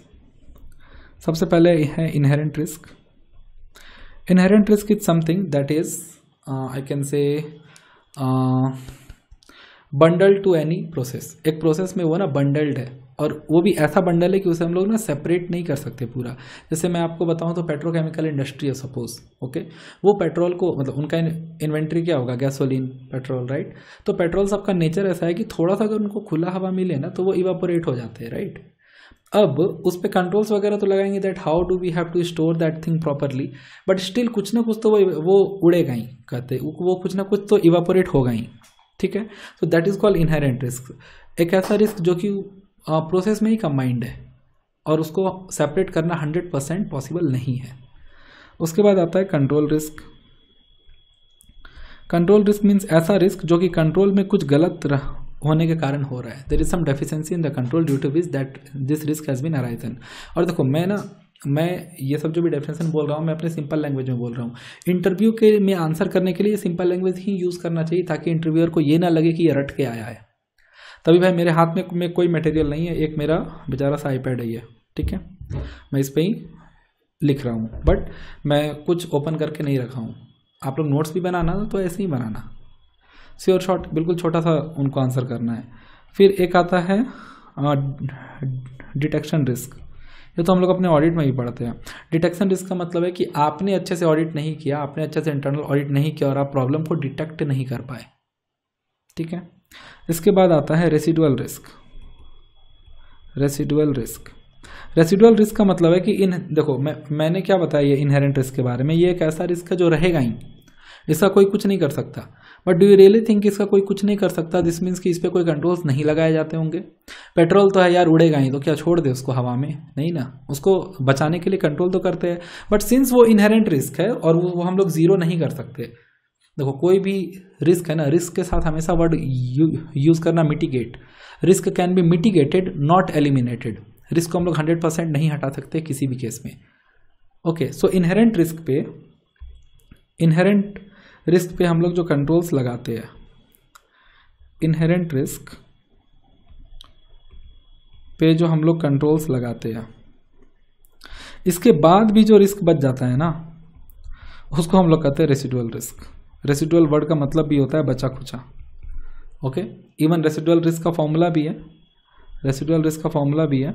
सबसे पहले है inherent risk inherent risk is something that is uh, i can say uh, bundle to any process एक प्रोसेस में वो ना बंडल्ड है और वो भी ऐसा बंडल है कि उसे हम लोग ना सेपरेट नहीं कर सकते पूरा जैसे मैं आपको बताऊं तो पेट्रोकेमिकल इंडस्ट्री है सपोज ओके वो पेट्रोल को मतलब उनका इन्वेंट्री क्या होगा गैसोलीन पेट्रोल राइट तो पेट्रोल सबका नेचर ऐसा है कि थोड़ा सा अगर उनको खुला हवा मिले ना तो वो इवापोरेट हो जाते हैं राइट अब उस पर कंट्रोल्स वगैरह तो लगाएंगे that how do we have to store that thing properly but still कुछ ना कुछ तो वो वो उड़ेगा ही कहते वो कुछ ना कुछ तो इवापोरेट होगा ही ठीक है so that is called inherent risk एक ऐसा रिस्क जो कि प्रोसेस में ही कंबाइंड है और उसको सेपरेट करना हंड्रेड परसेंट पॉसिबल नहीं है उसके बाद आता है control risk control risk means ऐसा रिस्क जो कि कंट्रोल में कुछ गलत होने के कारण हो रहा है there is some deficiency in the control due to which that this risk has been arisen और देखो मैं ना मैं ये सब जो भी डेफिनेशन बोल रहा हूँ मैं अपने सिंपल लैंग्वेज में बोल रहा हूँ इंटरव्यू के में आंसर करने के लिए सिंपल लैंग्वेज ही यूज़ करना चाहिए ताकि इंटरव्यूअर को ये ना लगे कि ये रट के आया है तभी भाई मेरे हाथ में, में कोई मटेरियल नहीं है एक मेरा बेचारा सा आईपैड है ये ठीक है मैं इस पर ही लिख रहा हूँ बट मैं कुछ ओपन करके नहीं रखा हूँ आप लोग नोट्स भी बनाना तो ऐसे ही बनाना श्योर शॉर्ट बिल्कुल छोटा सा उनको आंसर करना है फिर एक आता है डिटेक्शन रिस्क ये तो हम लोग अपने ऑडिट में ही पढ़ते हैं डिटेक्शन रिस्क का मतलब है कि आपने अच्छे से ऑडिट नहीं किया आपने अच्छे से इंटरनल ऑडिट नहीं किया और आप प्रॉब्लम को डिटेक्ट नहीं कर पाए ठीक है इसके बाद आता है residual risk residual risk residual risk का मतलब है कि इन देखो मैं मैंने क्या बताया ये इनहेरेंट रिस्क के बारे में ये एक ऐसा रिस्क है जो रहेगा ही इसका कोई कुछ नहीं कर सकता but do you really think इसका कोई कुछ नहीं कर सकता दिस मीन्स कि इस पर कोई कंट्रोल्स नहीं लगाए जाते होंगे पेट्रोल तो है यार उड़ेगा ही तो क्या छोड़ दे उसको हवा में नहीं ना उसको बचाने के लिए कंट्रोल तो करते हैं बट सिंस वो इनहेरेंट रिस्क है और वो, हम लोग ज़ीरो नहीं कर सकते देखो कोई भी रिस्क है ना रिस्क के साथ हमेशा वर्ड यूज़ करना mitigate risk can be mitigated not eliminated risk को हम लोग हंड्रेड परसेंट नहीं हटा सकते किसी भी केस में ओके सो इनहेरेंट रिस्क पे इनहेरेंट रिस्क पे हम लोग जो कंट्रोल्स लगाते हैं इनहेरेंट रिस्क पे जो हम लोग कंट्रोल्स लगाते हैं इसके बाद भी जो रिस्क बच जाता है ना उसको हम लोग कहते हैं रेसिडुअल रिस्क रेसिडुअल वर्ड का मतलब भी होता है बचा खुचा ओके इवन रेसिडुअल रिस्क का फॉर्मूला भी है रेसिडुअल रिस्क का फॉर्मूला भी है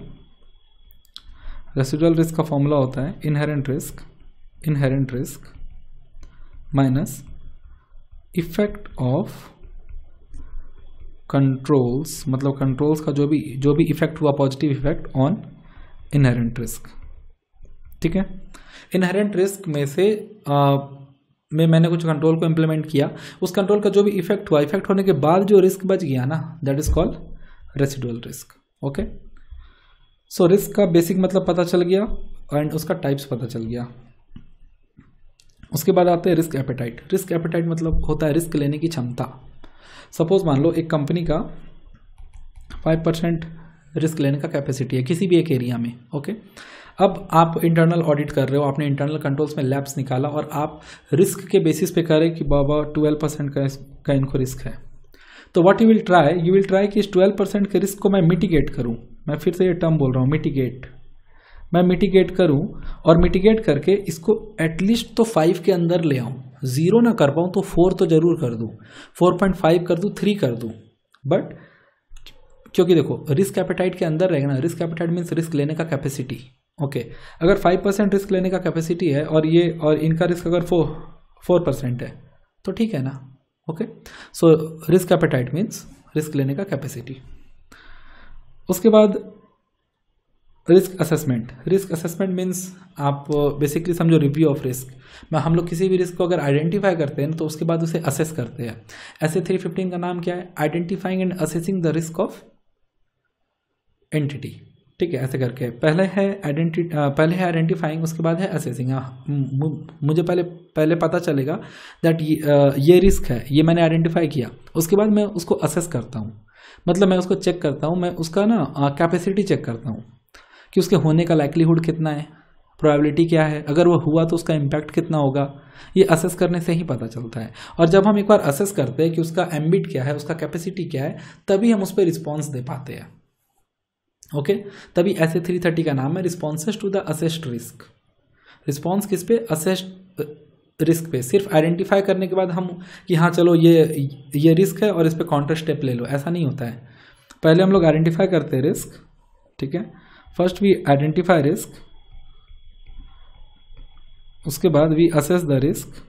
रेसिडुअल रिस्क का फॉर्मूला होता है inherent risk inherent risk minus effect of controls मतलब कंट्रोल्स का जो भी जो भी इफेक्ट हुआ positive effect on inherent risk ठीक है इनहेरेंट रिस्क में से आ, में मैंने कुछ कंट्रोल को इम्प्लीमेंट किया उस कंट्रोल का जो भी इफेक्ट हुआ इफेक्ट होने के बाद जो रिस्क बच गया ना that is called residual risk okay so risk का बेसिक मतलब पता चल गया एंड उसका टाइप्स पता चल गया उसके बाद आते हैं रिस्क एपेटाइट रिस्क एपेटाइट मतलब होता है रिस्क लेने की क्षमता सपोज मान लो एक कंपनी का फाइव परसेंट रिस्क लेने का कैपेसिटी है किसी भी एक एरिया में ओके अब आप इंटरनल ऑडिट कर रहे हो आपने इंटरनल कंट्रोल्स में लैब्स निकाला और आप रिस्क के बेसिस पे करें कि बाबा ट्वेल्व परसेंट का, का इनको रिस्क है तो what you will try you will try कि इस ट्वेल्व परसेंट के रिस्क को मैं मिटिगेट करूँ मैं फिर से ये टर्म बोल रहा हूँ मिटिगेट मैं मिटिगेट करूं और मिटिगेट करके इसको एटलीस्ट तो फाइव के अंदर ले आऊं ज़ीरो ना कर पाऊं तो फोर तो ज़रूर कर दूं फोर पॉइंट फाइव कर दूं थ्री कर दूं बट क्योंकि देखो रिस्क एपेटाइट के अंदर रहेगा ना रिस्क एपेटाइट मीन्स रिस्क लेने का कैपेसिटी ओके okay. अगर फाइव परसेंट रिस्क लेने का कैपेसिटी है और ये और इनका रिस्क अगर फोर फोर परसेंट है तो ठीक है ना okay so risk appetite means risk लेने का कैपेसिटी उसके बाद risk assessment risk assessment means आप बेसिकली समझो रिव्यू ऑफ रिस्क मैं हम लोग किसी भी रिस्क को अगर आइडेंटिफाई करते हैं तो उसके बाद उसे असेस करते हैं ऐसे थ्री फिफ्टीन का नाम क्या है identifying and assessing the risk of entity ठीक है ऐसे करके पहले है आइडेंटि पहले है आइडेंटिफाइंग उसके बाद है असेसिंग हाँ, मुझे पहले पहले पता चलेगा दैट ये, ये रिस्क है ये मैंने आइडेंटिफाई किया उसके बाद मैं उसको असेस करता हूँ मतलब मैं उसको चेक करता हूँ मैं उसका ना कैपेसिटी चेक करता हूँ कि उसके होने का लाइकलीहुड कितना है प्रोबेबिलिटी क्या है अगर वो हुआ तो उसका इम्पैक्ट कितना होगा ये असेस करने से ही पता चलता है और जब हम एक बार असेस करते हैं कि उसका एम्बिट क्या है उसका कैपेसिटी क्या है तभी हम उस पर रिस्पॉन्स दे पाते हैं ओके तभी एस ए थ्री थर्टी का नाम है responses to the assessed risk response किस पे असेस्ड रिस्क पे सिर्फ आइडेंटिफाई करने के बाद हम कि हाँ चलो ये ये रिस्क है और इस पर काउंटर स्टेप ले लो ऐसा नहीं होता है पहले हम लोग आइडेंटिफाई करते हैं रिस्क ठीक है फर्स्ट वी आइडेंटिफाई रिस्क उसके बाद we assess the risk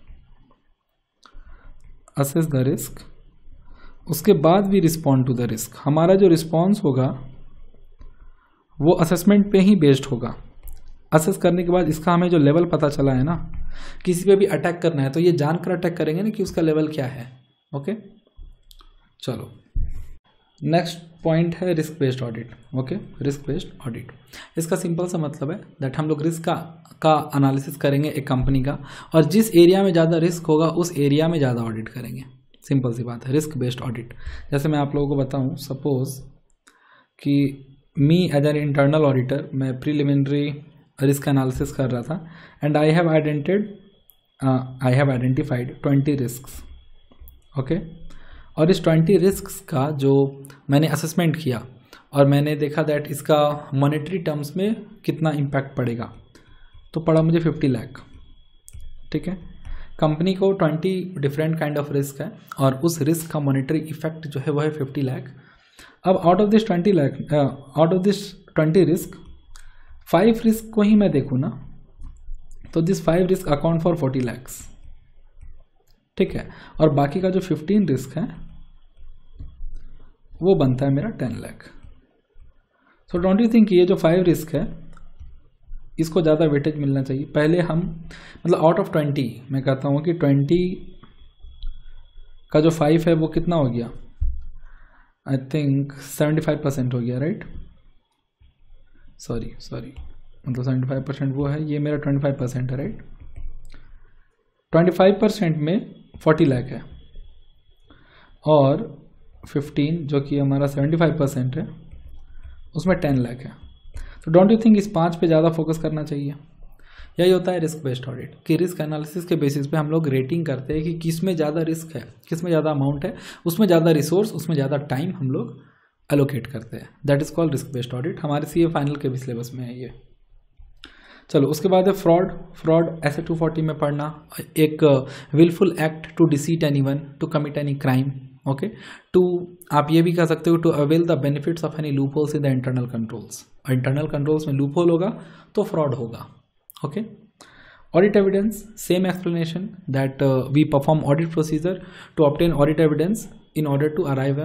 assess the risk उसके बाद we respond to the risk हमारा जो रिस्पॉन्स होगा वो असेसमेंट पे ही बेस्ड होगा असेस करने के बाद इसका हमें जो लेवल पता चला है ना किसी पे भी अटैक करना है तो ये जानकर अटैक करेंगे ना कि उसका लेवल क्या है ओके चलो नेक्स्ट पॉइंट है risk based audit okay risk based audit इसका सिंपल सा मतलब है दैट हम लोग रिस्क का का अनालिसिस करेंगे एक कंपनी का और जिस एरिया में ज़्यादा रिस्क होगा उस एरिया में ज़्यादा ऑडिट करेंगे सिंपल सी बात है रिस्क बेस्ड ऑडिट जैसे मैं आप लोगों को बताऊँ सपोज कि me as an internal auditor मैं प्रीलिमिनरी रिस्क एनालिसिस कर रहा था and I have idented I have identified twenty risk okay और इस ट्वेंटी रिस्क का जो मैंने असेसमेंट किया और मैंने देखा दैट इसका मॉनेटरी टर्म्स में कितना इम्पैक्ट पड़ेगा तो पड़ा मुझे फिफ्टी लैख ठीक है कंपनी को twenty different kind of risk है और उस रिस्क का मॉनेटरी इफेक्ट जो है वह है फिफ्टी लैख अब out of this twenty lakh out of this twenty risk five risk को ही मैं देखूँ ना तो this five risk account for forty lakhs ठीक है और बाकी का जो फिफ्टीन रिस्क है वो बनता है मेरा ten lakh so don't you think ये जो फाइव रिस्क है इसको ज़्यादा वेटेज मिलना चाहिए पहले हम मतलब आउट ऑफ ट्वेंटी मैं कहता हूँ कि ट्वेंटी का जो फाइव है वो कितना हो गया I think seventy five percent हो गया राइट सॉरी सॉरी मतलब सेवेंटी फाइव परसेंट वो है ये मेरा ट्वेंटी फाइव परसेंट है राइट ट्वेंटी फाइव परसेंट में फोर्टी लाख है और फिफ्टीन जो कि हमारा सेवेंटी फाइव परसेंट है उसमें टेन लाख है तो डोंट यू थिंक इस पाँच पे ज़्यादा फोकस करना चाहिए यही होता है रिस्क बेस्ड ऑडिट कि रिस्क एनालिसिस के बेसिस पे हम लोग रेटिंग करते हैं कि किस में ज़्यादा रिस्क है किस में ज़्यादा अमाउंट है उसमें ज़्यादा रिसोर्स उसमें ज़्यादा टाइम हम लोग एलोकेट करते हैं that is called risk based audit हमारे सी फाइनल के भी सिलेबस में है ये चलो उसके बाद है फ्रॉड फ्रॉड ऐसे 240 में पढ़ना एक wilful act to deceit anyone to commit any crime okay to आप ये भी कह सकते हो to avail the benefits of any loopholes in the internal controls और इंटरनल कंट्रोल्स में लूप होल होगा तो फ्रॉड होगा okay audit evidence same explanation that we perform audit procedure to obtain audit evidence in order to arrive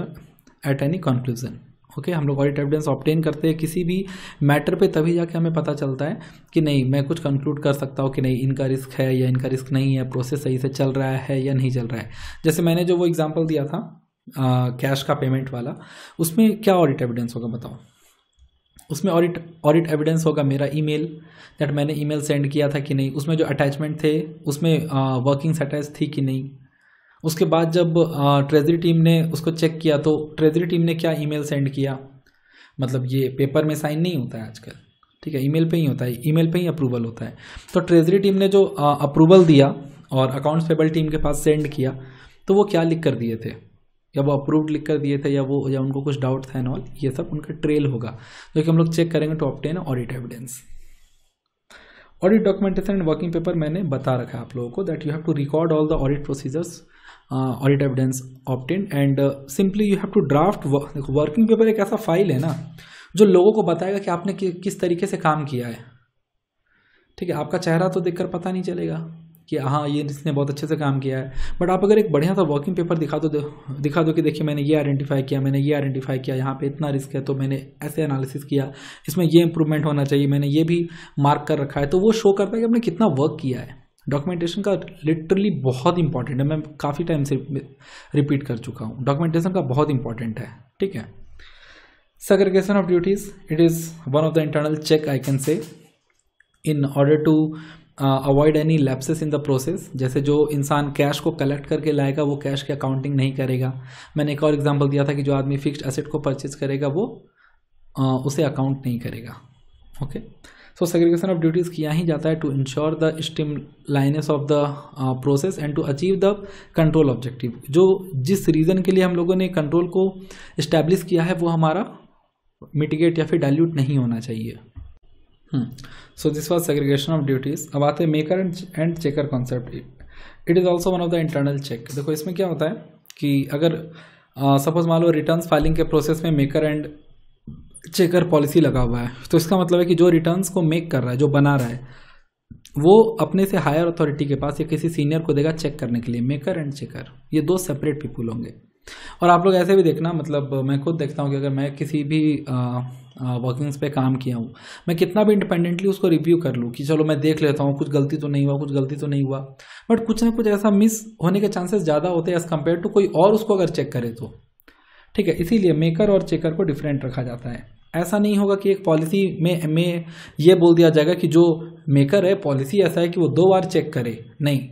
at any conclusion okay okay, हम लोग audit evidence obtain करते हैं किसी भी मैटर पे तभी जाके हमें पता चलता है कि नहीं मैं कुछ कंक्लूड कर सकता हूँ कि नहीं इनका रिस्क है या इनका रिस्क नहीं है प्रोसेस सही से चल रहा है या नहीं चल रहा है जैसे मैंने जो वो एग्जाम्पल दिया था कैश का पेमेंट वाला उसमें क्या ऑडिट एविडेंस होगा बताओ उसमें ऑडिट ऑडिट एविडेंस होगा मेरा ईमेल दैट मैंने ईमेल सेंड किया था कि नहीं उसमें जो अटैचमेंट थे उसमें वर्किंग्स अटैच थी कि नहीं उसके बाद जब ट्रेजरी टीम ने उसको चेक किया तो ट्रेजरी टीम ने क्या ईमेल सेंड किया मतलब ये पेपर में साइन नहीं होता है आजकल ठीक है ईमेल पे ही होता है ईमेल पे ही अप्रूवल होता है तो ट्रेजरी टीम ने जो अप्रूवल दिया और अकाउंट्स पेबल टीम के पास सेंड किया तो वो क्या लिख कर दिए थे या वो अप्रूव्ड लिख कर दिए थे या वो या उनको कुछ डाउट था एंड ऑल ये सब उनका ट्रेल होगा जो कि हम लोग चेक करेंगे top ten audit evidence audit documentation and working paper मैंने बता रखा है आप लोगों को that you have to record all the audit procedures audit evidence obtain and simply you have to draft working paper एक ऐसा फाइल है ना जो लोगों को बताएगा कि आपने कि, किस तरीके से काम किया है ठीक है आपका चेहरा तो देखकर पता नहीं चलेगा कि हाँ ये इसने बहुत अच्छे से काम किया है बट आप अगर एक बढ़िया सा वर्किंग पेपर दिखा दो दिखा दो कि देखिए मैंने ये आइडेंटिफाई किया मैंने ये आइडेंटिफाई किया यहाँ पे इतना रिस्क है तो मैंने ऐसे एनालिसिस किया इसमें ये इंप्रूवमेंट होना चाहिए मैंने ये भी मार्क कर रखा है तो वो शो करता है कि आपने कितना वर्क किया है डॉक्यूमेंटेशन का लिटरली बहुत इंपॉर्टेंट है मैं काफ़ी टाइम से रिपीट कर चुका हूँ डॉक्यूमेंटेशन का बहुत इंपॉर्टेंट है ठीक है segregation of duties it is one of the internal check I can say in order to avoid any lapses in the process जैसे जो इंसान कैश को कलेक्ट करके लाएगा वो कैश की अकाउंटिंग नहीं करेगा मैंने एक और एग्जाम्पल दिया था कि जो आदमी फिक्स्ड एसेट को परचेज करेगा वो uh, उसे अकाउंट नहीं करेगा okay okay? So segregation of duties किया ही जाता है to ensure the streamlineness of the process and to achieve the control objective जो जिस रीज़न के लिए हम लोगों ने कंट्रोल को इस्टेब्लिश किया है वो हमारा मिटिगेट या फिर डाइल्यूट नहीं होना चाहिए so this was segregation of duties अब आते हैं maker and checker concept it is also one of the internal check देखो इसमें क्या होता है कि अगर सपोज uh, मान लो रिटर्न फाइलिंग के प्रोसेस में मेकर एंड चेकर पॉलिसी लगा हुआ है तो इसका मतलब है कि जो रिटर्न्स को मेक कर रहा है जो बना रहा है वो अपने से हायर अथॉरिटी के पास या किसी सीनियर को देगा चेक करने के लिए मेकर एंड चेकर ये दो सेपरेट पीपल होंगे और आप लोग ऐसे भी देखना मतलब मैं खुद देखता हूँ कि अगर मैं किसी भी वर्किंग्स पे काम किया हूँ मैं कितना भी इंडिपेंडेंटली उसको रिव्यू कर लूँ कि चलो मैं देख लेता हूँ कुछ गलती तो नहीं हुआ कुछ गलती तो नहीं हुआ बट कुछ ना कुछ ऐसा मिस होने के चांसेस ज़्यादा होते हैं एज़ कम्पेयर टू कोई और उसको अगर चेक करे तो ठीक है इसीलिए मेकर और चेकर को डिफरेंट रखा जाता है ऐसा नहीं होगा कि एक पॉलिसी में में ये बोल दिया जाएगा कि जो मेकर है पॉलिसी ऐसा है कि वो दो बार चेक करे नहीं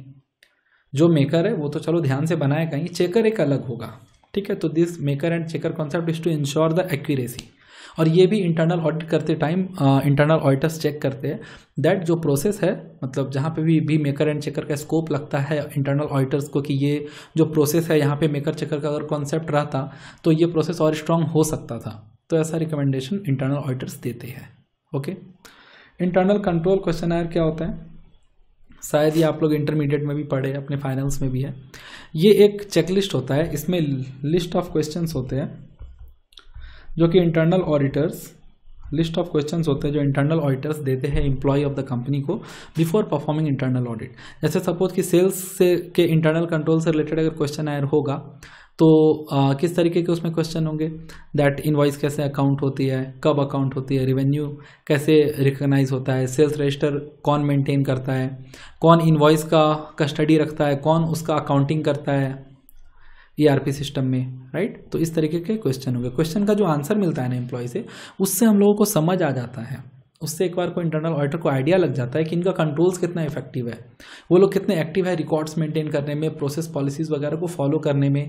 जो मेकर है वो तो चलो ध्यान से बनाए कहीं चेकर एक अलग होगा ठीक है तो this maker and checker concept is to ensure the accuracy और ये भी इंटरनल ऑडिट करते टाइम इंटरनल ऑडिटर्स चेक करते हैं दैट जो प्रोसेस है मतलब जहाँ पे भी भी मेकर एंड चेकर का स्कोप लगता है इंटरनल ऑडिटर्स को कि ये जो प्रोसेस है यहाँ पे मेकर चेकर का अगर कॉन्सेप्ट रहा था तो ये प्रोसेस और स्ट्रांग हो सकता था तो ऐसा रिकमेंडेशन इंटरनल ऑडिटर्स देते हैं okay internal control questionnaire क्या होता है शायद ये आप लोग इंटरमीडिएट में भी पढ़े अपने फाइनल्स में भी है ये एक चेकलिस्ट होता है इसमें लिस्ट ऑफ क्वेश्चंस होते हैं जो कि internal auditors list of question होते हैं जो इंटरनल ऑडिटर्स देते हैं इंप्लॉय ऑफ द कंपनी को बिफोर परफॉर्मिंग इंटरनल ऑडिट जैसे सपोज कि सेल्स से के इंटरनल कंट्रोल से रिलेटेड अगर क्वेश्चन आयर होगा तो आ, किस तरीके के उसमें क्वेश्चन होंगे दैट इनवॉइस कैसे अकाउंट होती है कब अकाउंट होती है रिवेन्यू कैसे रिकग्नाइज होता है सेल्स रजिस्टर कौन मेंटेन करता है कौन इनवॉइस का कस्टडी रखता है कौन उसका अकाउंटिंग करता है ईआरपी e सिस्टम में राइट तो इस तरीके के क्वेश्चन होंगे क्वेश्चन का जो आंसर मिलता है ना एम्प्लॉय से उससे हम लोगों को समझ आ जाता है उससे एक बार को इंटरनल ऑडिटर को आइडिया लग जाता है कि इनका कंट्रोल्स कितना इफेक्टिव है वो लोग कितने एक्टिव है रिकॉर्ड्स मेंटेन करने में प्रोसेस पॉलिसीज़ वगैरह को फॉलो करने में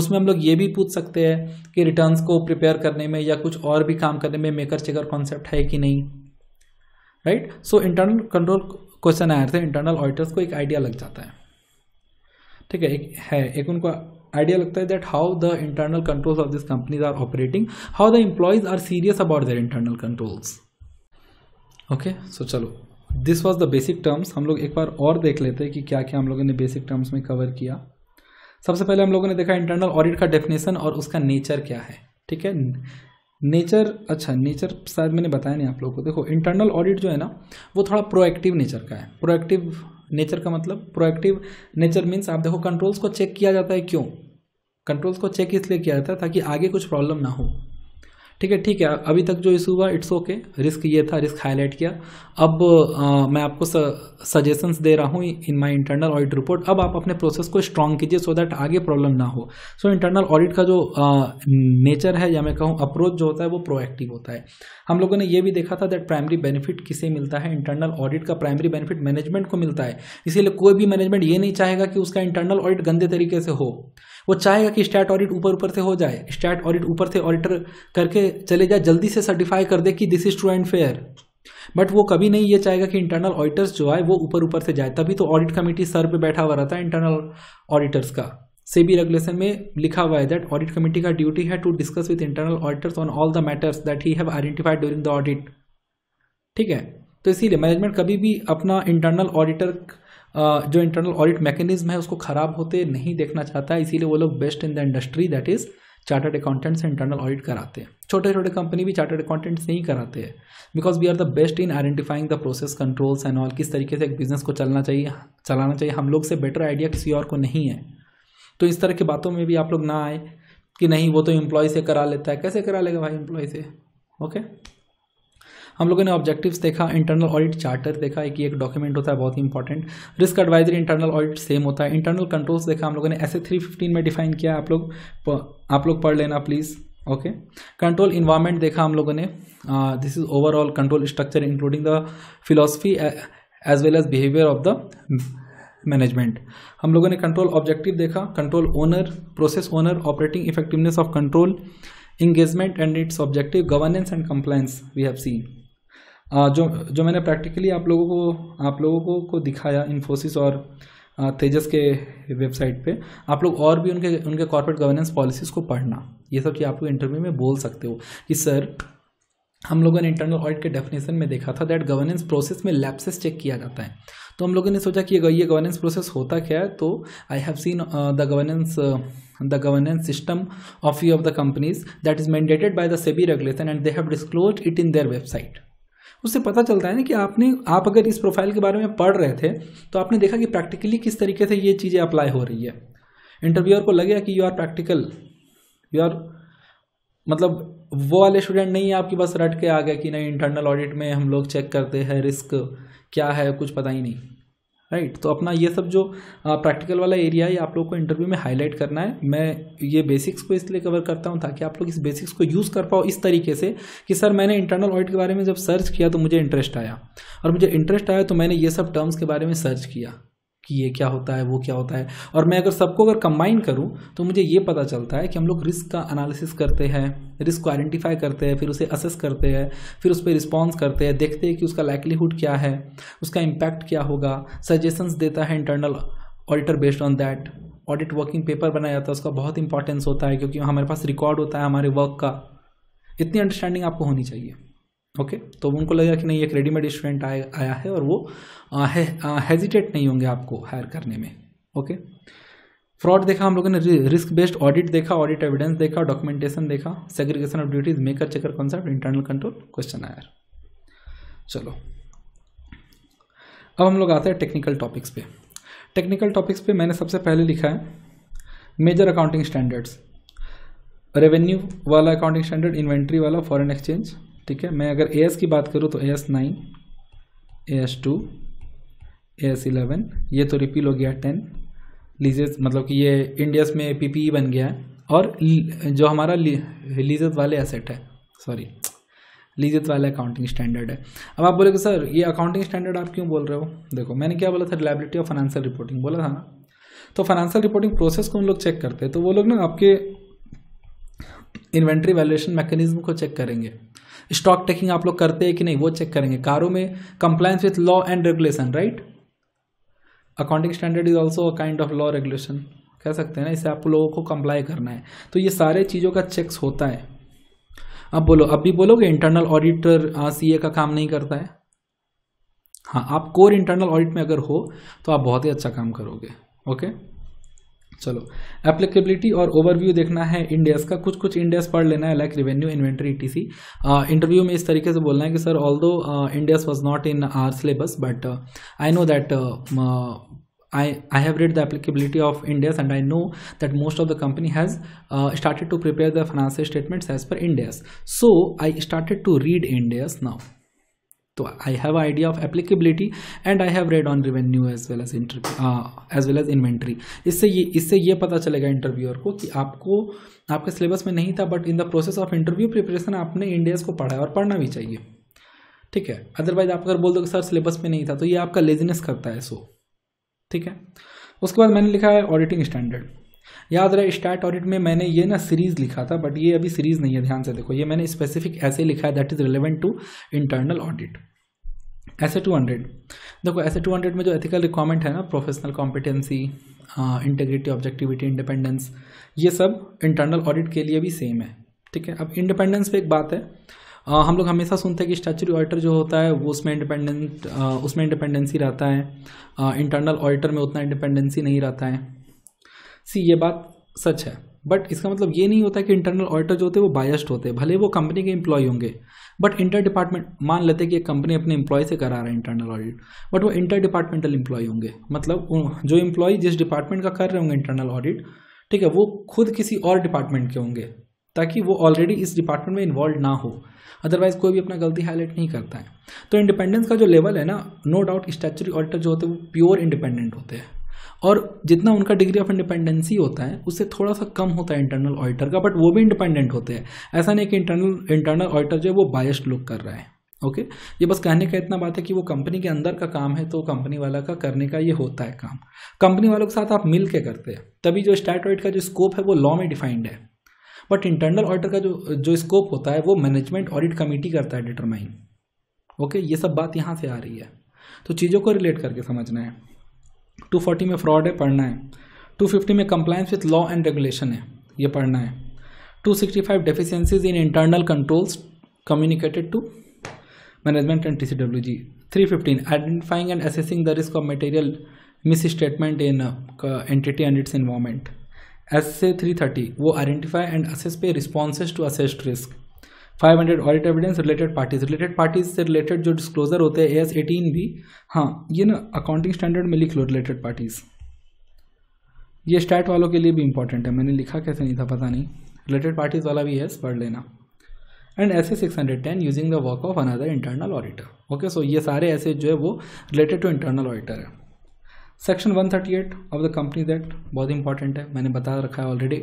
उसमें हम लोग ये भी पूछ सकते हैं कि रिटर्न्स को प्रिपेयर करने में या कुछ और भी काम करने में मेकर चेकर कॉन्सेप्ट है कि नहीं right so internal control question आया था इंटरनल ऑडिटर्स को एक आइडिया लग जाता है ठीक है एक है एक उनको आइडिया लगता है that how the internal controls of this companies are operating how the employees are serious about their internal controls okay so चलो this was the basic terms हम लोग एक बार और देख लेते हैं कि क्या क्या हम लोगों ने बेसिक टर्म्स में कवर किया सबसे पहले हम लोगों ने देखा इंटरनल ऑडिट का डेफिनेशन और उसका नेचर क्या है ठीक है नेचर अच्छा नेचर शायद मैंने बताया नहीं आप लोगों को देखो इंटरनल ऑडिट जो है ना वो थोड़ा प्रोएक्टिव नेचर का है प्रोएक्टिव नेचर का मतलब प्रोएक्टिव नेचर मीन्स आप देखो कंट्रोल्स को चेक किया जाता है क्यों कंट्रोल्स को चेक इसलिए किया जाता है ताकि आगे कुछ प्रॉब्लम ना हो ठीक है ठीक है अभी तक जो इशू हुआ इट्स ओके रिस्क ये था रिस्क हाईलाइट किया अब आ, मैं आपको सजेशंस दे रहा हूँ in my internal audit report अब आप अपने प्रोसेस को स्ट्रांग कीजिए सो दैट आगे प्रॉब्लम ना हो सो इंटरनल ऑडिट का जो नेचर है या मैं कहूँ अप्रोच जो होता है वो प्रोएक्टिव होता है हम लोगों ने ये भी देखा था दैट प्राइमरी बेनिफिट किसे मिलता है इंटरनल ऑडिट का प्राइमरी बेनिफिट मैनेजमेंट को मिलता है इसीलिए कोई भी मैनेजमेंट ये नहीं चाहेगा कि उसका इंटरनल ऑडिट गंदे तरीके से हो वो चाहेगा कि स्टैट ऑडिट ऊपर ऊपर से हो जाए स्टैट ऑडिट ऊपर से ऑडिटर करके चले जाए जल्दी से सर्टिफाई कर दे कि this is true and fair but वो कभी नहीं ये चाहेगा कि इंटरनल ऑडिटर्स जो है वो ऊपर ऊपर से जाए तभी तो ऑडिट कमेटी सर पे बैठा हुआ रहता है इंटरनल ऑडिटर्स का सेबी रेगुलेशन में लिखा हुआ है दैट ऑडिट कमेटी का ड्यूटी है to discuss with internal auditors on all the matters that he have identified during the audit ठीक है तो इसीलिए मैनेजमेंट कभी भी अपना इंटरनल ऑडिटर जो इंटरनल ऑडिट मैकेनिज्म है उसको ख़राब होते नहीं देखना चाहता है इसीलिए वो लोग best in the industry that is chartered accountants से इंटरनल ऑडिट कराते हैं छोटे छोटे कंपनी भी चार्टर्ड अकाउंटेंट से ही कराते हैं because we are the best in identifying the process controls and all किस तरीके से एक बिजनेस को चलना चाहिए चलाना चाहिए हम लोग से बेटर आइडिया किसी और को नहीं है तो इस तरह की बातों में भी आप लोग ना आए कि नहीं वो तो इम्प्लॉय से करा लेता है कैसे करा लेगा भाई एम्प्लॉय से ओके okay? हम लोगों ने ऑब्जेक्टिव्स देखा इंटरनल ऑडिट चार्टर देखा एक एक डॉक्यूमेंट होता है बहुत ही important risk advisory internal audit same होता है इंटरनल कंट्रोल्स देखा हम लोगों ने ऐसे थ्री फिफ्टीन में डिफाइन किया आप लोग आप लोग पढ़ लेना प्लीज़ ओके कंट्रोल इन्वायरमेंट देखा हम लोगों ने this is overall control structure including the philosophy as well as behaviour of the management हम लोगों ने कंट्रोल ऑब्जेक्टिव देखा control owner process owner operating effectiveness of control engagement and its objective governance and compliance we have seen जो जो मैंने practically आप लोगों को आप लोगों को, को दिखाया इन्फोसिस और तेजस के वेबसाइट पे आप लोग और भी उनके उनके कॉर्पोरेट गवर्नेंस पॉलिसीज़ को पढ़ना ये सब चीज़ आप लोग इंटरव्यू में बोल सकते हो कि सर हम लोगों ने इंटरनल ऑडिट के डेफिनेशन में देखा था दैट गवर्नेंस प्रोसेस में लैप्सेस चेक किया जाता है तो हम लोगों ने सोचा कि ये गवर्नेंस प्रोसेस होता क्या है तो I have seen the governance the governance system of you of the companies that is mandated by the SEBI regulation and they have disclose it in their website उससे पता चलता है ना कि आपने आप अगर इस प्रोफाइल के बारे में पढ़ रहे थे तो आपने देखा कि प्रैक्टिकली किस तरीके से ये चीज़ें अप्लाई हो रही है इंटरव्यूअर को लगेगा कि you are practical you are मतलब वो वाले स्टूडेंट नहीं है आपकी बस रट के आ गए कि नहीं इंटरनल ऑडिट में हम लोग चेक करते हैं रिस्क क्या है कुछ पता ही नहीं राइट right, तो अपना ये सब जो प्रैक्टिकल वाला एरिया है आप लोग को इंटरव्यू में हाईलाइट करना है मैं ये बेसिक्स को इसलिए कवर करता हूँ ताकि आप लोग इस बेसिक्स को यूज़ कर पाओ इस तरीके से कि सर मैंने इंटरनल ऑडिट के बारे में जब सर्च किया तो मुझे इंटरेस्ट आया और मुझे इंटरेस्ट आया तो मैंने ये सब टर्म्स के बारे में सर्च किया कि ये क्या होता है वो क्या होता है और मैं अगर सबको अगर कंबाइन करूँ तो मुझे ये पता चलता है कि हम लोग रिस्क का एनालिसिस करते हैं रिस्क को आइडेंटिफाई करते हैं फिर उसे असेस करते हैं फिर उस पर रिस्पॉन्स करते हैं देखते हैं कि उसका लाइकलीहुड क्या है उसका इम्पैक्ट क्या होगा सजेशंस देता है internal auditor based on that audit working paper बनाया जाता है उसका बहुत इंपॉर्टेंस होता है क्योंकि हमारे पास रिकॉर्ड होता है हमारे वर्क का इतनी अंडरस्टैंडिंग आपको होनी चाहिए ओके okay, तो उनको लगेगा कि नहीं एक रेडीमेड स्टूडेंट आया आया है और वो हेजिटेट नहीं होंगे आपको हायर करने में ओके फ्रॉड देखा हम लोगों ने रिस्क बेस्ड ऑडिट देखा ऑडिट एविडेंस देखा डॉक्यूमेंटेशन देखा segregation of duties maker checker concept internal control question आया चलो अब हम लोग आते हैं टेक्निकल टॉपिक्स पे टेक्निकल टॉपिक्स पे मैंने सबसे पहले लिखा है मेजर अकाउंटिंग स्टैंडर्ड्स रेवेन्यू वाला अकाउंटिंग स्टैंडर्ड इन्वेंट्री वाला फॉरेन एक्सचेंज ठीक है मैं अगर ए की बात करूँ तो S nine S two S eleven ये तो रिपील हो गया टेन लीजेस मतलब कि ये इंडियस में पीपीई e बन गया है और जो हमारा ली, लीजत वाले एसेट है सॉरी लीजित वाले अकाउंटिंग स्टैंडर्ड है अब आप बोलोगे सर ये अकाउंटिंग स्टैंडर्ड आप क्यों बोल रहे हो देखो मैंने क्या बोला था रिलायबिलिटी ऑफ फाइनेंशियल रिपोर्टिंग बोला था ना तो फाइनेंशियल रिपोर्टिंग प्रोसेस को उन लोग चेक करते हैं तो वो लोग ना आपके इन्वेंट्री वैल्यूएशन मैकेनिज्म को चेक करेंगे स्टॉक टेकिंग आप लोग करते हैं कि नहीं वो चेक करेंगे कारों में compliance with law and regulation right accounting standard is also a kind of law regulation कह सकते हैं ना इसे आप लोगों को कंप्लाई करना है तो ये सारे चीज़ों का चेक्स होता है अब बोलो अब भी बोलोगे इंटरनल ऑडिटर सी का काम नहीं करता है हाँ आप कोर इंटरनल ऑडिट में अगर हो तो आप बहुत ही अच्छा काम करोगे ओके चलो एप्लीकेबिलिटी और ओवरव्यू देखना है इंडियास का कुछ कुछ इंडियास पढ़ लेना है like revenue inventory ETC interview में इस तरीके से बोलना है कि sir although Ind AS was not in our syllabus but I know that I, I have read the applicability of Indias and I know that most of the company has uh, started to prepare the financial statements as per Indias. So I started to read Indias now. तो I have idea of applicability and I have read on revenue as well as interview as well as inventory इससे ये इससे ये पता चलेगा interviewer को कि आपको आपके सिलेबस में नहीं था but in the process of interview preparation आपने इंडियाज को पढ़ा है और पढ़ना भी चाहिए ठीक है अदरवाइज आप अगर बोल दो कि सर सिलेबस में नहीं था तो ये आपका लेजीनेस करता है सो ठीक है उसके बाद मैंने लिखा है ऑडिटिंग स्टैंडर्ड याद रहे स्टार्ट ऑडिट में मैंने ये ना सीरीज लिखा था बट ये अभी सीरीज नहीं है ध्यान से देखो ये मैंने स्पेसिफिक ऐसे लिखा है that is relevant to internal audit ऐसे टू हंड्रेड देखो ऐसे टू हंड्रेड में जो एथिकल रिक्वायरमेंट है ना professional competency integrity objectivity independence ये सब इंटरनल ऑडिट के लिए भी सेम है ठीक है अब इंडिपेंडेंस पे एक बात है आ, हम लोग हमेशा सुनते हैं कि स्टैचुरी ऑडिटर जो होता है वो उसमें इंडिपेंडेंट उसमें इंडिपेंडेंसी रहता है इंटरनल ऑडिटर में उतना इंडिपेंडेंसी नहीं रहता है सी ये बात सच है बट इसका मतलब ये नहीं होता कि इंटरनल ऑडिटर जो होते हैं वो बायस्ड होते हैं भले वो कंपनी के इंप्लॉय होंगे बट इंटर डिपार्टमेंट मान लेते कि एक कंपनी अपने इंप्लॉय से करा रहा है इंटरनल ऑडिट बट वो इंटर डिपार्टमेंटल इंप्लॉय होंगे मतलब जो इंप्लॉय जिस डिपार्टमेंट का कर रहे होंगे इंटरनल ऑडिट ठीक है वो खुद किसी और डिपार्टमेंट के होंगे ताकि वो ऑलरेडी इस डिपार्टमेंट में इन्वॉल्व ना हो अदरवाइज कोई भी अपना गलती हाईलाइट नहीं करता है तो इंडिपेंडेंस का जो लेवल है ना नो डाउट स्टैचुरी ऑडिटर जो होते हैं वो प्योर इंडिपेंडेंट होते हैं और जितना उनका डिग्री ऑफ इंडिपेंडेंसी होता है उससे थोड़ा सा कम होता है इंटरनल ऑडिटर का बट वो भी इंडिपेंडेंट होते हैं ऐसा नहीं कि इंटरनल इंटरनल ऑडिटर जो है वो बायस्ड लुक कर रहा है ओके ये बस कहने का इतना बात है कि वो कंपनी के अंदर का काम है तो कंपनी वाला का करने का ये होता है काम कंपनी वालों के साथ आप मिल के करते हैं तभी जो स्टैट ऑडिट का जो स्कोप है वो लॉ में डिफाइंड है बट इंटरनल ऑडिटर का जो जो स्कोप होता है वो मैनेजमेंट ऑडिट कमेटी करता है डिटरमाइन ओके ये सब बात यहाँ से आ रही है तो चीज़ों को रिलेट करके समझना है टू फोर्टी में फ्रॉड है पढ़ना है टू फिफ्टी में compliance with law and regulation है ये पढ़ना है two sixty five deficiencies in internal controls communicated to management and T C W G three fifteen identifying and assessing the risk of material misstatement in entity and its environment S से three thirty वो identify and assess पे responses to assessed risk five hundred audit evidence related parties related parties से related जो disclosure होते हैं A S eighteen भी हाँ ये ना अकाउंटिंग स्टैंडर्ड में लिख लो रिलेटेड पार्टीज ये स्टैट वालों के लिए भी इंपॉर्टेंट है मैंने लिखा कैसे नहीं था पता नहीं रिलेटेड पार्टीज वाला भी है पढ़ लेना एंड ऐसे six hundred ten using the work of another internal auditor okay so ये सारे ऐसे जो है वो रिलेटेड टू इंटरनल ऑडिटर है section 138 of the companies act बहुत इंपॉर्टेंट है मैंने बता रखा है ऑलरेडी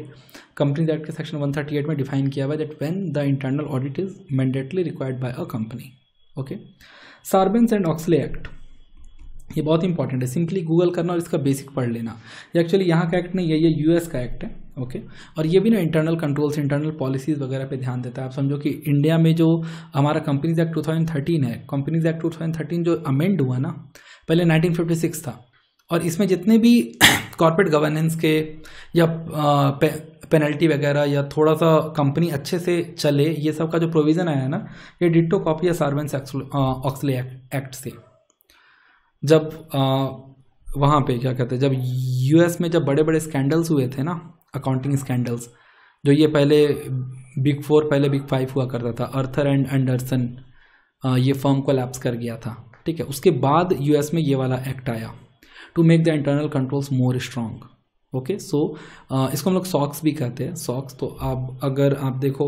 कंपनीज एक्ट के सेक्शन 138 में डिफाइन किया हुआ है that when the internal audit is mandatorily required by a company okay Sarbanes and Oxley act ये बहुत इंपॉर्टेंट है सिंपली गूगल करना और इसका बेसिक पढ़ लेना ये एक्चुअली यहाँ का एक्ट नहीं है ये यूएस का एक्ट है ओके okay? और ये भी ना इंटरनल कंट्रोल्स इंटरनल पॉलिसीज़ वगैरह पे ध्यान देता है आप समझो कि इंडिया में जो हमारा कंपनीज एक्ट 2013 है कंपनीज एक्ट 2013 जो अमेंड हुआ ना पहले 1956 था और इसमें जितने भी कॉरपोरेट गवर्नेंस के या पे, पेनल्टी वगैरह या थोड़ा सा कंपनी अच्छे से चले ये सब का जो प्रोविज़न आया है ना ये डिटो कॉपी या सार्वेंस ऑक्सले एक्ट से जब वहाँ पे क्या कहते हैं जब यूएस में जब बड़े बड़े स्कैंडल्स हुए थे ना अकाउंटिंग स्कैंडल्स जो ये पहले बिग फोर पहले बिग फाइव हुआ करता था अर्थर एंड एंडरसन ये फर्म को लैप्स कर गया था ठीक है उसके बाद यूएस में ये वाला एक्ट आया to make the internal controls more strong okay so इसको हम लोग सॉक्स भी कहते हैं सॉक्स तो आप अगर आप देखो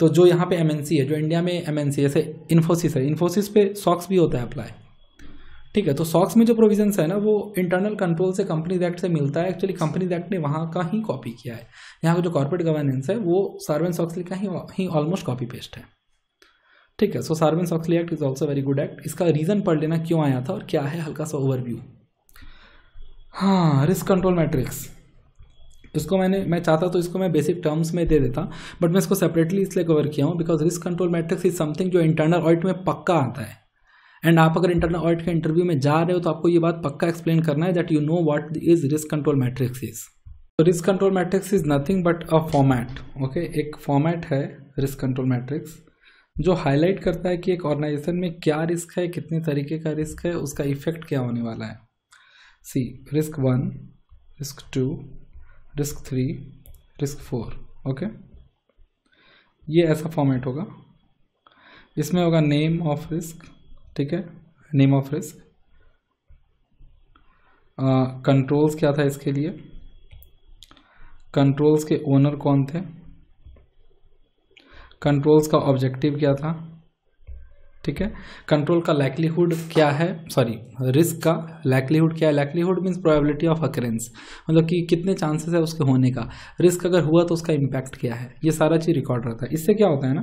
तो जो यहाँ पे एमएनसी है जो इंडिया में एमएनसी जैसे इन्फोसिस है इन्फोसिस पे सॉक्स भी होता है अप्लाई ठीक है तो सॉक्स में जो प्रोविजंस है ना वो इंटरनल कंट्रोल से कंपनीज एक्ट से मिलता है एक्चुअली कंपनीज एक्ट ने वहाँ का ही कॉपी किया है यहाँ का जो कॉर्पोरेट गवर्नेंस है वो सार्वेन सॉक्सली का ही ही ऑलमोस्ट कॉपी पेस्ट है ठीक है so Sarbanes Oxley act is also very good act इसका रीज़न पढ़ लेना क्यों आया था और क्या है हल्का सा ओवरव्यू हाँ रिस्क कंट्रोल मैट्रिक्स इसको मैंने मैं चाहता तो इसको मैं बेसिक टर्म्स में दे देता बट मैं इसको सेपरेटली इसलिए कवर किया हूँ because risk control matrix is something जो इंटरनल ऑडिट में पक्का आता है एंड आप अगर इंटरनल ऑडिट के इंटरव्यू में जा रहे हो तो आपको ये बात पक्का एक्सप्लेन करना है that you know what is risk control matrix is तो risk control matrix is nothing but a format okay एक फॉर्मैट है रिस्क कंट्रोल मैट्रिक्स जो हाईलाइट करता है कि एक ऑर्गेनाइजेशन में क्या रिस्क है कितने तरीके का रिस्क है उसका इफेक्ट क्या होने वाला है see risk one risk two risk three risk four okay ये ऐसा फॉर्मेट होगा इसमें होगा नेम ऑफ रिस्क ठीक है नेम ऑफ रिस्क कंट्रोल्स क्या था इसके लिए कंट्रोल्स के ओनर कौन थे कंट्रोल्स का ऑब्जेक्टिव क्या था ठीक है कंट्रोल का लाइकलीहुड क्या है सॉरी रिस्क का लाइकलीहुड क्या है likelihood means probability of occurrence मतलब कि कितने चांसेस है उसके होने का रिस्क अगर हुआ तो उसका इम्पैक्ट क्या है ये सारा चीज़ रिकॉर्ड रहता है इससे क्या होता है ना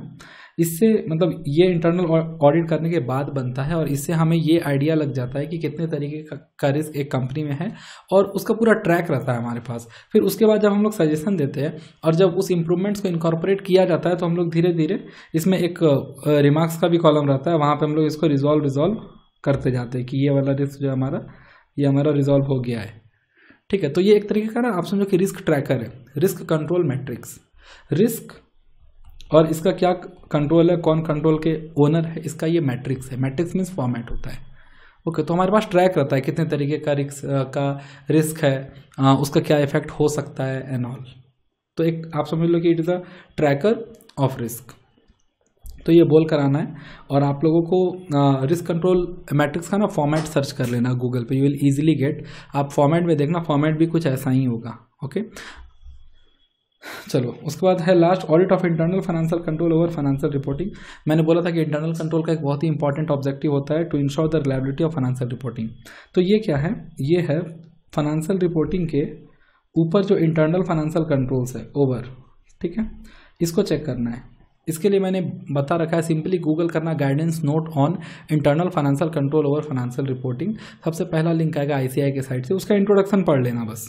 इससे मतलब ये इंटरनल ऑडिट करने के बाद बनता है और इससे हमें ये आइडिया लग जाता है कि कितने तरीके का रिस्क एक कंपनी में है और उसका पूरा ट्रैक रहता है हमारे पास फिर उसके बाद जब हम लोग सजेशन देते हैं और जब उस इंप्रूवमेंट्स को इनकॉर्पोरेट किया जाता है तो हम लोग धीरे धीरे इसमें एक रिमार्क्स का भी कॉलम रहता है वहाँ पर हम लोग इसको रिजॉल्व रिजॉल्व करते जाते हैं कि ये वाला रिस्क जो हमारा ये हमारा रिजॉल्व हो गया है ठीक है तो ये एक तरीके का ना आप समझो कि रिस्क ट्रैकर है रिस्क कंट्रोल मैट्रिक्स रिस्क और इसका क्या कंट्रोल है कौन कंट्रोल के ओनर है इसका ये मैट्रिक्स है मैट्रिक्स मीन्स फॉर्मेट होता है ओके okay, तो हमारे पास ट्रैक रहता है कितने तरीके का रिक्स का रिस्क है आ, उसका क्या इफेक्ट हो सकता है एंड ऑल तो एक आप समझ लो कि it is a tracker of risk तो ये बोल कर आना है और आप लोगों को रिस्क कंट्रोल मैट्रिक्स का ना फॉर्मेट सर्च कर लेना गूगल पे यू विल इजीली गेट आप फॉर्मेट में देखना फॉर्मेट भी कुछ ऐसा ही होगा ओके चलो उसके बाद है last audit of internal financial control over financial reporting मैंने बोला था कि इंटरनल कंट्रोल का एक बहुत ही इंपॉर्टेंट ऑब्जेक्टिव होता है to ensure the reliability of financial reporting तो ये क्या है ये है फाइनेंशियल रिपोर्टिंग के ऊपर जो इंटरनल फाइनेंशियल कंट्रोल्स है ओवर ठीक है इसको चेक करना है इसके लिए मैंने बता रखा है सिंपली गूगल करना guidance note on internal financial control over financial reporting सबसे पहला लिंक आएगा आईसीआई के साइड से उसका इंट्रोडक्शन पढ़ लेना बस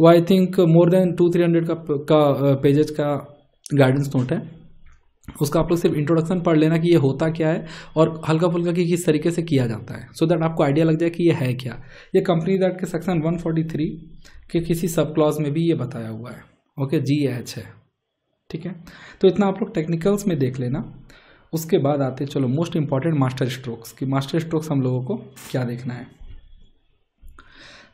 वो I think more than two three hundred का का पेजेज uh, का गाइडेंस नोट है उसका आप लोग सिर्फ इंट्रोडक्शन पढ़ लेना कि ये होता क्या है और हल्का फुल्का कि किस तरीके से किया जाता है सो so दैट आपको आइडिया लग जाए कि ये है क्या ये कंपनी दैट के सेक्शन 143 के किसी सब क्लॉज में भी ये बताया हुआ है ओके जी एच है ठीक है तो इतना आप लोग टेक्निकल्स में देख लेना उसके बाद आते चलो मोस्ट इंपॉर्टेंट मास्टर स्ट्रोक्स कि मास्टर स्ट्रोक्स हम लोगों को क्या देखना है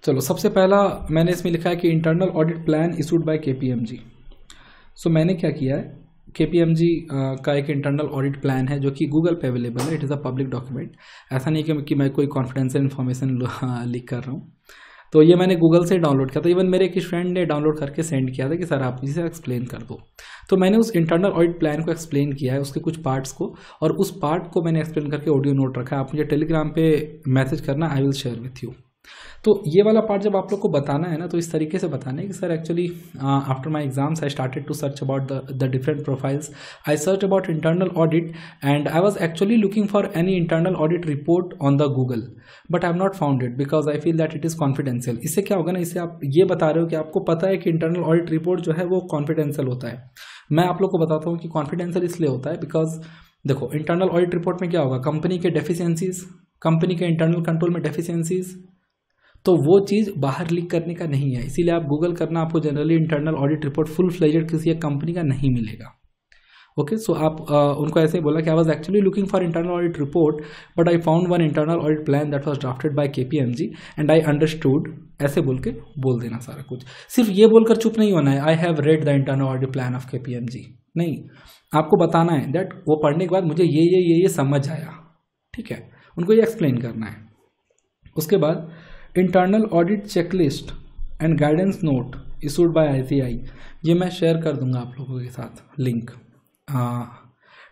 चलो सबसे पहला मैंने इसमें लिखा है कि internal audit plan issued by K so मैंने क्या किया है के का एक इंटरनल ऑडिट प्लान है जो कि गूगल पे अवेलेबल है it is a public document ऐसा नहीं कि, कि मैं कोई कॉन्फिडेंशियल इन्फॉर्मेशन लिख कर रहा हूँ तो ये मैंने गूगल से डाउनलोड किया था इवन मेरे एक फ्रेंड ने डाउनलोड करके सेंड किया था कि सर आप इसे एक्सप्लेन कर दो तो मैंने उस इंटरनल ऑडिट प्लान को एक्सप्लेन किया है उसके कुछ पार्ट्स को और उस पार्ट को मैंने एक्सप्लेन करके ऑडियो नोट रखा है आप मुझे टेलीग्राम पे मैसेज करना I will share with you तो ये वाला पार्ट जब आप लोग को बताना है ना तो इस तरीके से बताना है कि sir actually after my exams I started to search about the different profiles I search about internal audit and I was actually looking for any internal audit report on the Google but I am not found it because I feel that it is confidential इससे क्या होगा ना इससे आप ये बता रहे हो कि आपको पता है कि इंटरनल ऑडिट रिपोर्ट जो है वो कॉन्फिडेंशियल होता है मैं आप लोग को बताता हूँ कि कॉन्फिडेंशियल इसलिए होता है बिकॉज देखो इंटरनल ऑडिट रिपोर्ट में क्या होगा कंपनी के डेफिशिएंसीज कंपनी के इंटरनल कंट्रोल में डेफिशिएंसीज तो वो चीज़ बाहर लीक करने का नहीं है इसीलिए आप गूगल करना आपको generally internal audit report full fledged किसी एक कंपनी का नहीं मिलेगा ओके okay, सो so आप आ, उनको ऐसे ही बोला कि I was actually looking for internal audit report but I found one internal audit plan that was drafted by K P M G and I understood ऐसे बोल के बोल देना सारा कुछ सिर्फ ये बोलकर चुप नहीं होना है I have read the internal audit plan of K P M G नहीं आपको बताना है दैट वो पढ़ने के बाद मुझे ये ये ये ये समझ आया ठीक है उनको ये एक्सप्लेन करना है उसके बाद internal audit checklist and guidance note issued by ICAI ये मैं शेयर कर दूंगा आप लोगों के साथ लिंक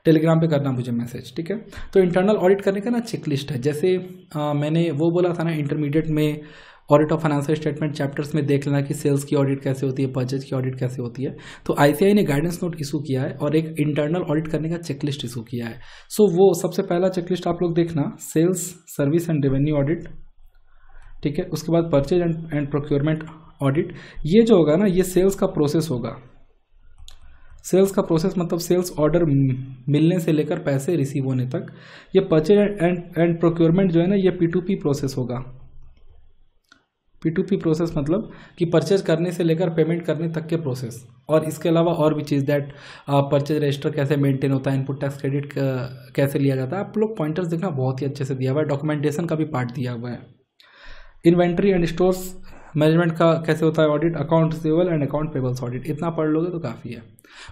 टेलीग्राम पे करना मुझे मैसेज ठीक है तो इंटरनल ऑडिट करने का ना चेकलिस्ट है जैसे आ, मैंने वो बोला था ना इंटरमीडिएट में audit of financial statement chapters में देख लेना कि सेल्स की ऑडिट कैसे होती है परचेज की ऑडिट कैसे होती है तो आईसीआई ने गाइडेंस नोट इशू किया है और एक इंटरनल ऑडिट करने का चेकलिस्ट इशू किया है सो so, वो सबसे पहला चेकलिस्ट आप लोग देखना sales service and revenue audit ठीक है उसके बाद purchase and and procurement audit ये जो होगा ना ये सेल्स का प्रोसेस होगा सेल्स का प्रोसेस मतलब सेल्स ऑर्डर मिलने से लेकर पैसे रिसीव होने तक ये परचेज एंड एंड प्रोक्योरमेंट जो है ना ये पी टू पी प्रोसेस होगा पी टू पी प्रोसेस मतलब कि परचेज करने से लेकर पेमेंट करने तक के प्रोसेस और इसके अलावा और भी चीज़ दैट परचेज रजिस्टर कैसे मेंटेन होता है इनपुट टैक्स क्रेडिट कैसे लिया जाता है आप लोग पॉइंटर्स देखना बहुत ही अच्छे से दिया हुआ है डॉक्यूमेंटेशन का भी पार्ट दिया हुआ है इन्वेंट्री एंड स्टोर्स मैनेजमेंट का कैसे होता है audit account receivable and account payables audit इतना पढ़ लोगे तो काफ़ी है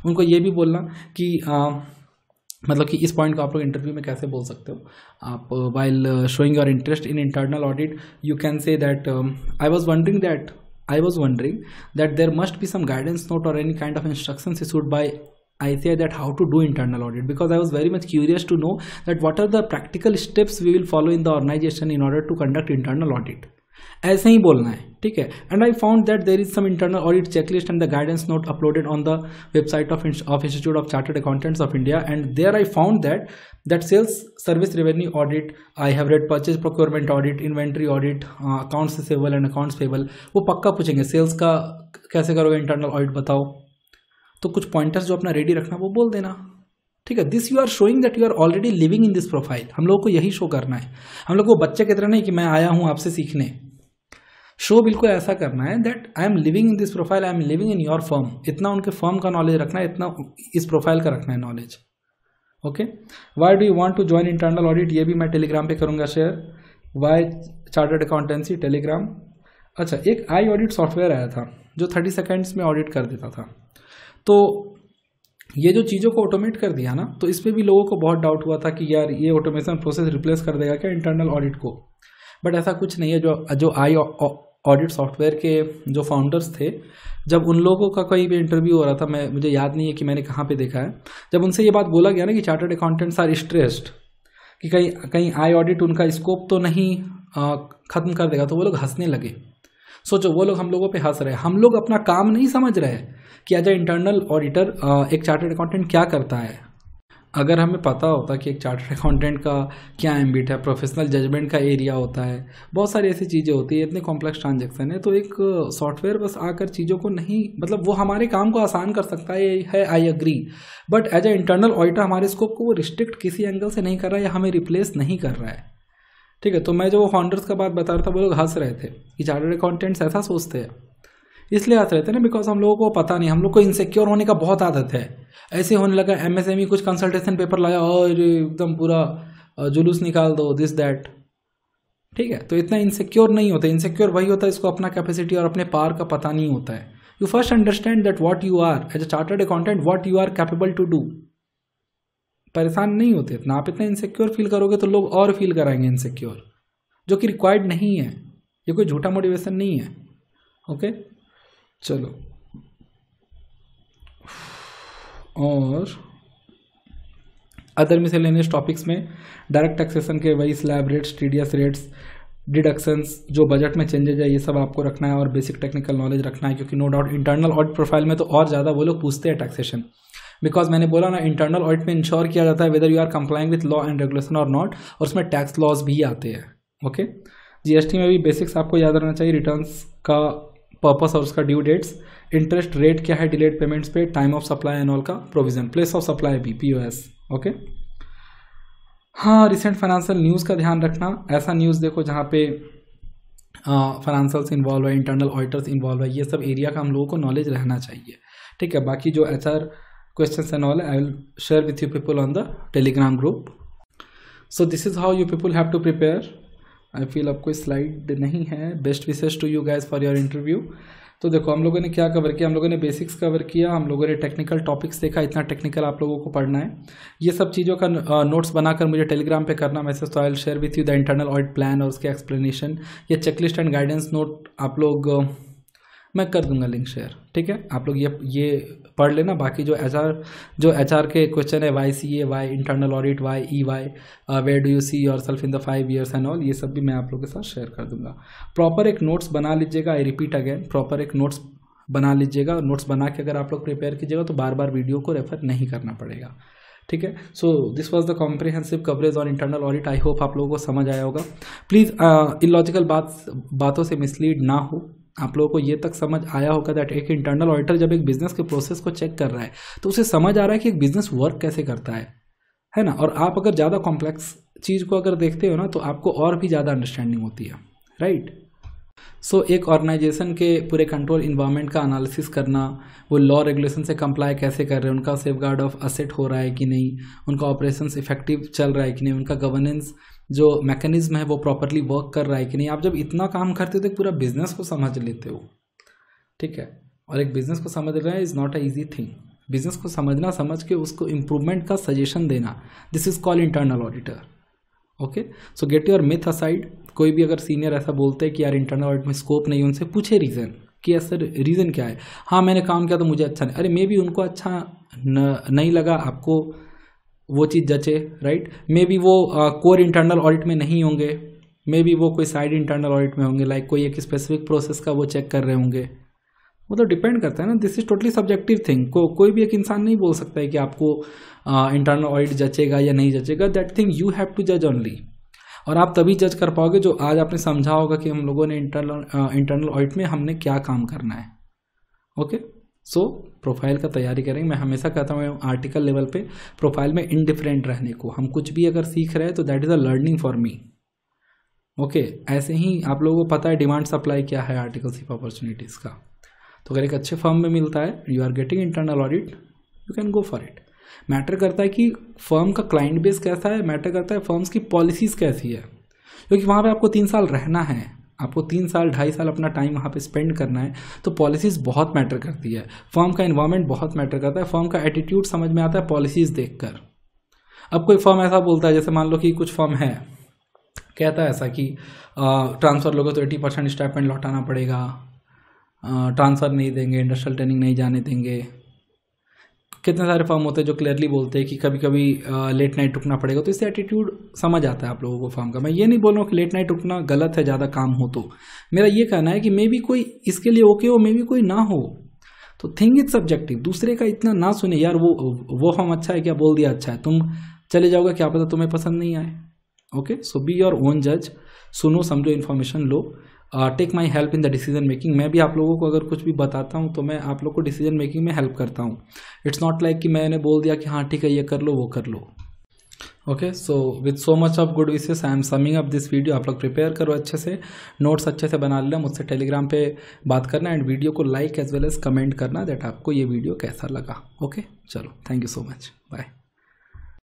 उनको ये भी बोलना कि आ, मतलब कि इस पॉइंट को आप लोग इंटरव्यू में कैसे बोल सकते हो आप while showing your interest in internal audit you can say that I was wondering that I was wondering that there must be some guidance note और any kind of instruction issued by I C I that how to do internal audit because I was very much curious to know that what are the practical steps we will follow in the organization in order to conduct internal audit ऐसे ही बोलना है ठीक है and I found that there is some internal audit checklist and the guidance note uploaded on the website of of Institute of Chartered Accountants of India and there I found that that sales service revenue audit I have read purchase procurement audit inventory audit accounts receivable and accounts payable वो पक्का पूछेंगे sales का कैसे करोगे internal audit बताओ तो कुछ pointers जो अपना रेडी रखना वो बोल देना ठीक है this you are showing that you are already living in this profile हम लोगों को यही शो करना है हम लोग को बच्चे की तरह नहीं कि मैं आया हूँ आपसे सीखने शो बिल्कुल ऐसा करना है that I am living in this profile I am living in your firm इतना उनके फर्म का नॉलेज रखना है इतना इस प्रोफाइल का रखना है knowledge okay why do you want to join internal audit ये भी मैं टेलीग्राम पे करूँगा share why chartered accountancy Telegram अच्छा एक आई ऑडिट सॉफ्टवेयर आया था जो थर्टी सेकेंड्स में ऑडिट कर देता था तो ये जो चीज़ों को ऑटोमेट कर दिया ना तो इस पर भी लोगों को बहुत डाउट हुआ था कि यार ये ऑटोमेशन प्रोसेस रिप्लेस कर देगा क्या इंटरनल ऑडिट को बट ऐसा कुछ नहीं है जो जो आई ऑडिट सॉफ्टवेयर के जो फाउंडर्स थे जब उन लोगों का कहीं भी इंटरव्यू हो रहा था मैं मुझे याद नहीं है कि मैंने कहाँ पे देखा है जब उनसे ये बात बोला गया ना कि चार्टर्ड अकाउंटेंट्स आर स्ट्रेस्ड कि कहीं कहीं आई ऑडिट उनका स्कोप तो नहीं ख़त्म कर देगा तो वो लोग हंसने लगे सोचो वो लोग हम लोगों पे हंस रहे हैं हम लोग अपना काम नहीं समझ रहे कि एज ए इंटरनल ऑडिटर एक चार्टर्ड अकाउंटेंट क्या करता है अगर हमें पता होता कि एक चार्टर्ड अकाउंटेंट का क्या एम्बिट है प्रोफेशनल जजमेंट का एरिया होता है बहुत सारी ऐसी चीज़ें होती है इतने कॉम्प्लेक्स ट्रांजेक्शन है तो एक सॉफ्टवेयर uh, बस आकर चीज़ों को नहीं मतलब वो हमारे काम को आसान कर सकता है है I agree but as a internal auditor हमारे स्कोप को वो रिस्ट्रिक्ट किसी एंगल से नहीं कर रहा है या हमें रिप्लेस नहीं कर रहा है ठीक है तो मैं जो वो फाउंडर्स का बात बता रहा था वो लोग हंस रहे थे कि चार्टर्ड अकाउंटेंट्स ऐसा सोचते हैं इसलिए आते रहते हैं ना बिकॉज हम लोगों को पता नहीं हम लोग को इनसेक्योर होने का बहुत आदत है ऐसे होने लगा एम एम एस ई कुछ कंसल्टेशन पेपर लाया और एकदम पूरा जुलूस निकाल दो दिस दैट ठीक है तो इतना इनसिक्योर नहीं होता इनसिक्योर वही होता है इसको अपना कैपेसिटी और अपने पार का पता नहीं होता है you first understand that what you are as a chartered accountant what you are capable to do परेशान नहीं होते इतना आप इतना इनसिक्योर फील करोगे तो लोग और फील कराएंगे इनसिक्योर जो कि रिक्वायर्ड नहीं है ये कोई झूठा मोटिवेशन नहीं है ओके okay? चलो और अदर मिसेलेनियस टॉपिक्स में डायरेक्ट टैक्सेशन के वही slab rates T rates deductions जो बजट में चेंजेज है ये सब आपको रखना है और बेसिक टेक्निकल नॉलेज रखना है क्योंकि no doubt internal audit profile में तो और ज़्यादा वो लोग पूछते हैं टैक्सेशन बिकॉज मैंने बोला ना इंटरनल ऑडिट में इंश्योर किया जाता है whether you are complying with law and regulation और नॉट और उसमें टैक्स लॉज भी आते हैं ओके जीएसटी में भी बेसिक्स आपको याद रखना चाहिए रिटर्न का पर्पस और उसका ड्यू डेट्स इंटरेस्ट रेट क्या है डिलेड पेमेंट्स पे time of supply and all का प्रोविजन प्लेस ऑफ सप्लाई भी पी ओके हाँ रिसेंट फाइनेंशियल न्यूज़ का ध्यान रखना ऐसा न्यूज़ देखो जहाँ पे फाइनेंशियल्स इन्वॉल्व है इंटरनल ऑडिटर्स इन्वॉल्व है ये सब एरिया का हम लोगों को नॉलेज रहना चाहिए ठीक है बाकी जो H R question and all I will share with you people on the Telegram group so this is how you people have to prepare I feel अब कोई स्लाइड नहीं है best wishes to you guys for your interview तो देखो हम लोगों ने क्या कवर किया हम लोगों ने बेसिक्स कवर किया हम लोगों ने टेक्निकल टॉपिक्स देखा इतना टेक्निकल आप लोगों को पढ़ना है ये सब चीज़ों का नोट्स बनाकर मुझे टेलीग्राम पे करना मैसेज तो I share with you the internal audit plan और उसके एक्सप्लेनेशन ये चेकलिस्ट एंड गाइडेंस नोट आप लोग मैं कर दूंगा लिंक शेयर ठीक है आप लोग ये ये पढ़ लेना बाकी जो एच जो एच के क्वेश्चन है why C A why internal audit why E Y where do you see your self in the five years and all ये सब भी मैं आप लोगों के साथ शेयर कर दूंगा प्रॉपर एक नोट्स बना लीजिएगा आई रिपीट अगेन प्रॉपर एक नोट्स बना लीजिएगा नोट्स बना के अगर आप लोग प्रिपेयर कीजिएगा तो बार बार वीडियो को रेफर नहीं करना पड़ेगा ठीक है so this was the comprehensive coverage on internal audit I hope आप लोगों को समझ आया होगा प्लीज़ इलॉजिकल uh, बात बातों से मिसलीड ना हो आप लोगों को ये तक समझ आया होगा दैट एक इंटरनल ऑडिटर जब एक बिजनेस के प्रोसेस को चेक कर रहा है तो उसे समझ आ रहा है कि एक बिजनेस वर्क कैसे करता है है ना और आप अगर ज़्यादा कॉम्प्लेक्स चीज़ को अगर देखते हो ना तो आपको और भी ज़्यादा अंडरस्टैंडिंग होती है राइट सो so, एक ऑर्गेनाइजेशन के पूरे कंट्रोल इन्वायरमेंट का एनालिसिस करना वो लॉ रेगुलेशन से कंप्लाई कैसे कर रहे हैं उनका सेफ गार्ड ऑफ असेट हो रहा है कि नहीं उनका ऑपरेशन इफेक्टिव चल रहा है कि नहीं उनका गवर्नेंस जो मैकेनिज़्म है वो प्रॉपरली वर्क कर रहा है कि नहीं आप जब इतना काम करते हो तो पूरा बिजनेस को समझ लेते हो ठीक है और एक बिजनेस को समझ रहे हैं is not a easy thing business को समझना समझ के उसको इम्प्रूवमेंट का सजेशन देना this is call internal auditor okay so get your myth aside कोई भी अगर सीनियर ऐसा बोलते हैं कि यार इंटरनल ऑडिट में स्कोप नहीं उनसे पूछे रीज़न कि ऐसा रीज़न क्या है हाँ मैंने काम किया तो मुझे अच्छा नहीं अरे मे भी उनको अच्छा न, नहीं लगा आपको वो चीज़ जचे राइट मे बी वो कोर इंटरनल ऑडिट में नहीं होंगे मे बी वो कोई साइड इंटरनल ऑडिट में होंगे लाइक like कोई एक स्पेसिफिक प्रोसेस का वो चेक कर रहे होंगे वो तो डिपेंड करता है ना this is totally subjective thing को कोई भी एक इंसान नहीं बोल सकता है कि आपको इंटरनल uh, ऑडिट जचेगा या नहीं जचेगा that thing you have to जज ओनली और आप तभी जज कर पाओगे जो आज आपने समझा होगा कि हम लोगों ने इंटरनल इंटरनल ऑडिट में हमने क्या काम करना है okay okay? So so, profile का तैयारी करेंगे मैं हमेशा कहता हूँ आर्टिकल लेवल पे प्रोफाइल में इनडिफरेंट रहने को हम कुछ भी अगर सीख रहे हैं तो that is a learning for me okay ऐसे ही आप लोगों को पता है डिमांड सप्लाई क्या है आर्टिकल सिप अपॉर्चुनिटीज़ का तो अगर एक अच्छे फर्म में मिलता है you are getting internal audit you can go for it matter करता है कि फर्म का क्लाइंट बेस कैसा है मैटर करता है फर्म्स की पॉलिसीज़ कैसी है क्योंकि वहाँ पर आपको तीन साल रहना है आपको तीन साल ढाई साल अपना टाइम वहाँ पे स्पेंड करना है तो पॉलिसीज़ बहुत मैटर करती है फॉर्म का इन्वायरमेंट बहुत मैटर करता है फॉर्म का एटीट्यूड समझ में आता है पॉलिसीज़ कर अब कोई फॉर्म ऐसा बोलता है जैसे मान लो कि कुछ फॉर्म है कहता है ऐसा कि ट्रांसफ़र लोगों तो एटी परसेंट स्टाइपेंड लौटाना पड़ेगा ट्रांसफ़र नहीं देंगे इंडस्ट्रियल ट्रेनिंग नहीं जाने देंगे कितने सारे फॉर्म होते हैं जो क्लियरली बोलते हैं कि कभी कभी लेट नाइट रुकना पड़ेगा तो इससे एटीट्यूड समझ आता है आप लोगों को फॉर्म का मैं ये नहीं बोल रहा हूँ कि लेट नाइट रुकना गलत है ज़्यादा काम हो तो मेरा ये कहना है कि मे बी कोई इसके लिए ओके हो मे बी कोई ना हो तो थिंग इज सब्जेक्टिव दूसरे का इतना ना सुने यार वो वो फॉर्म अच्छा है क्या बोल दिया अच्छा है तुम चले जाओगे क्या पता तुम्हें पसंद नहीं आए okay so be your own जज सुनो समझो इन्फॉर्मेशन लो take my help in the decision making मैं भी आप लोगों को अगर कुछ भी बताता हूँ तो मैं आप लोग को डिसीजन मेकिंग में हेल्प करता हूँ इट्स नॉट लाइक कि मैंने बोल दिया कि हाँ ठीक है ये कर लो वो कर लो okay so with so much of good wishes I am summing up this video आप लोग प्रिपेयर करो अच्छे से नोट्स अच्छे से बना लेना मुझसे टेलीग्राम पे बात करना एंड वीडियो को like as well as comment करना दैट आपको ये वीडियो कैसा लगा ओके okay? चलो thank you so much bye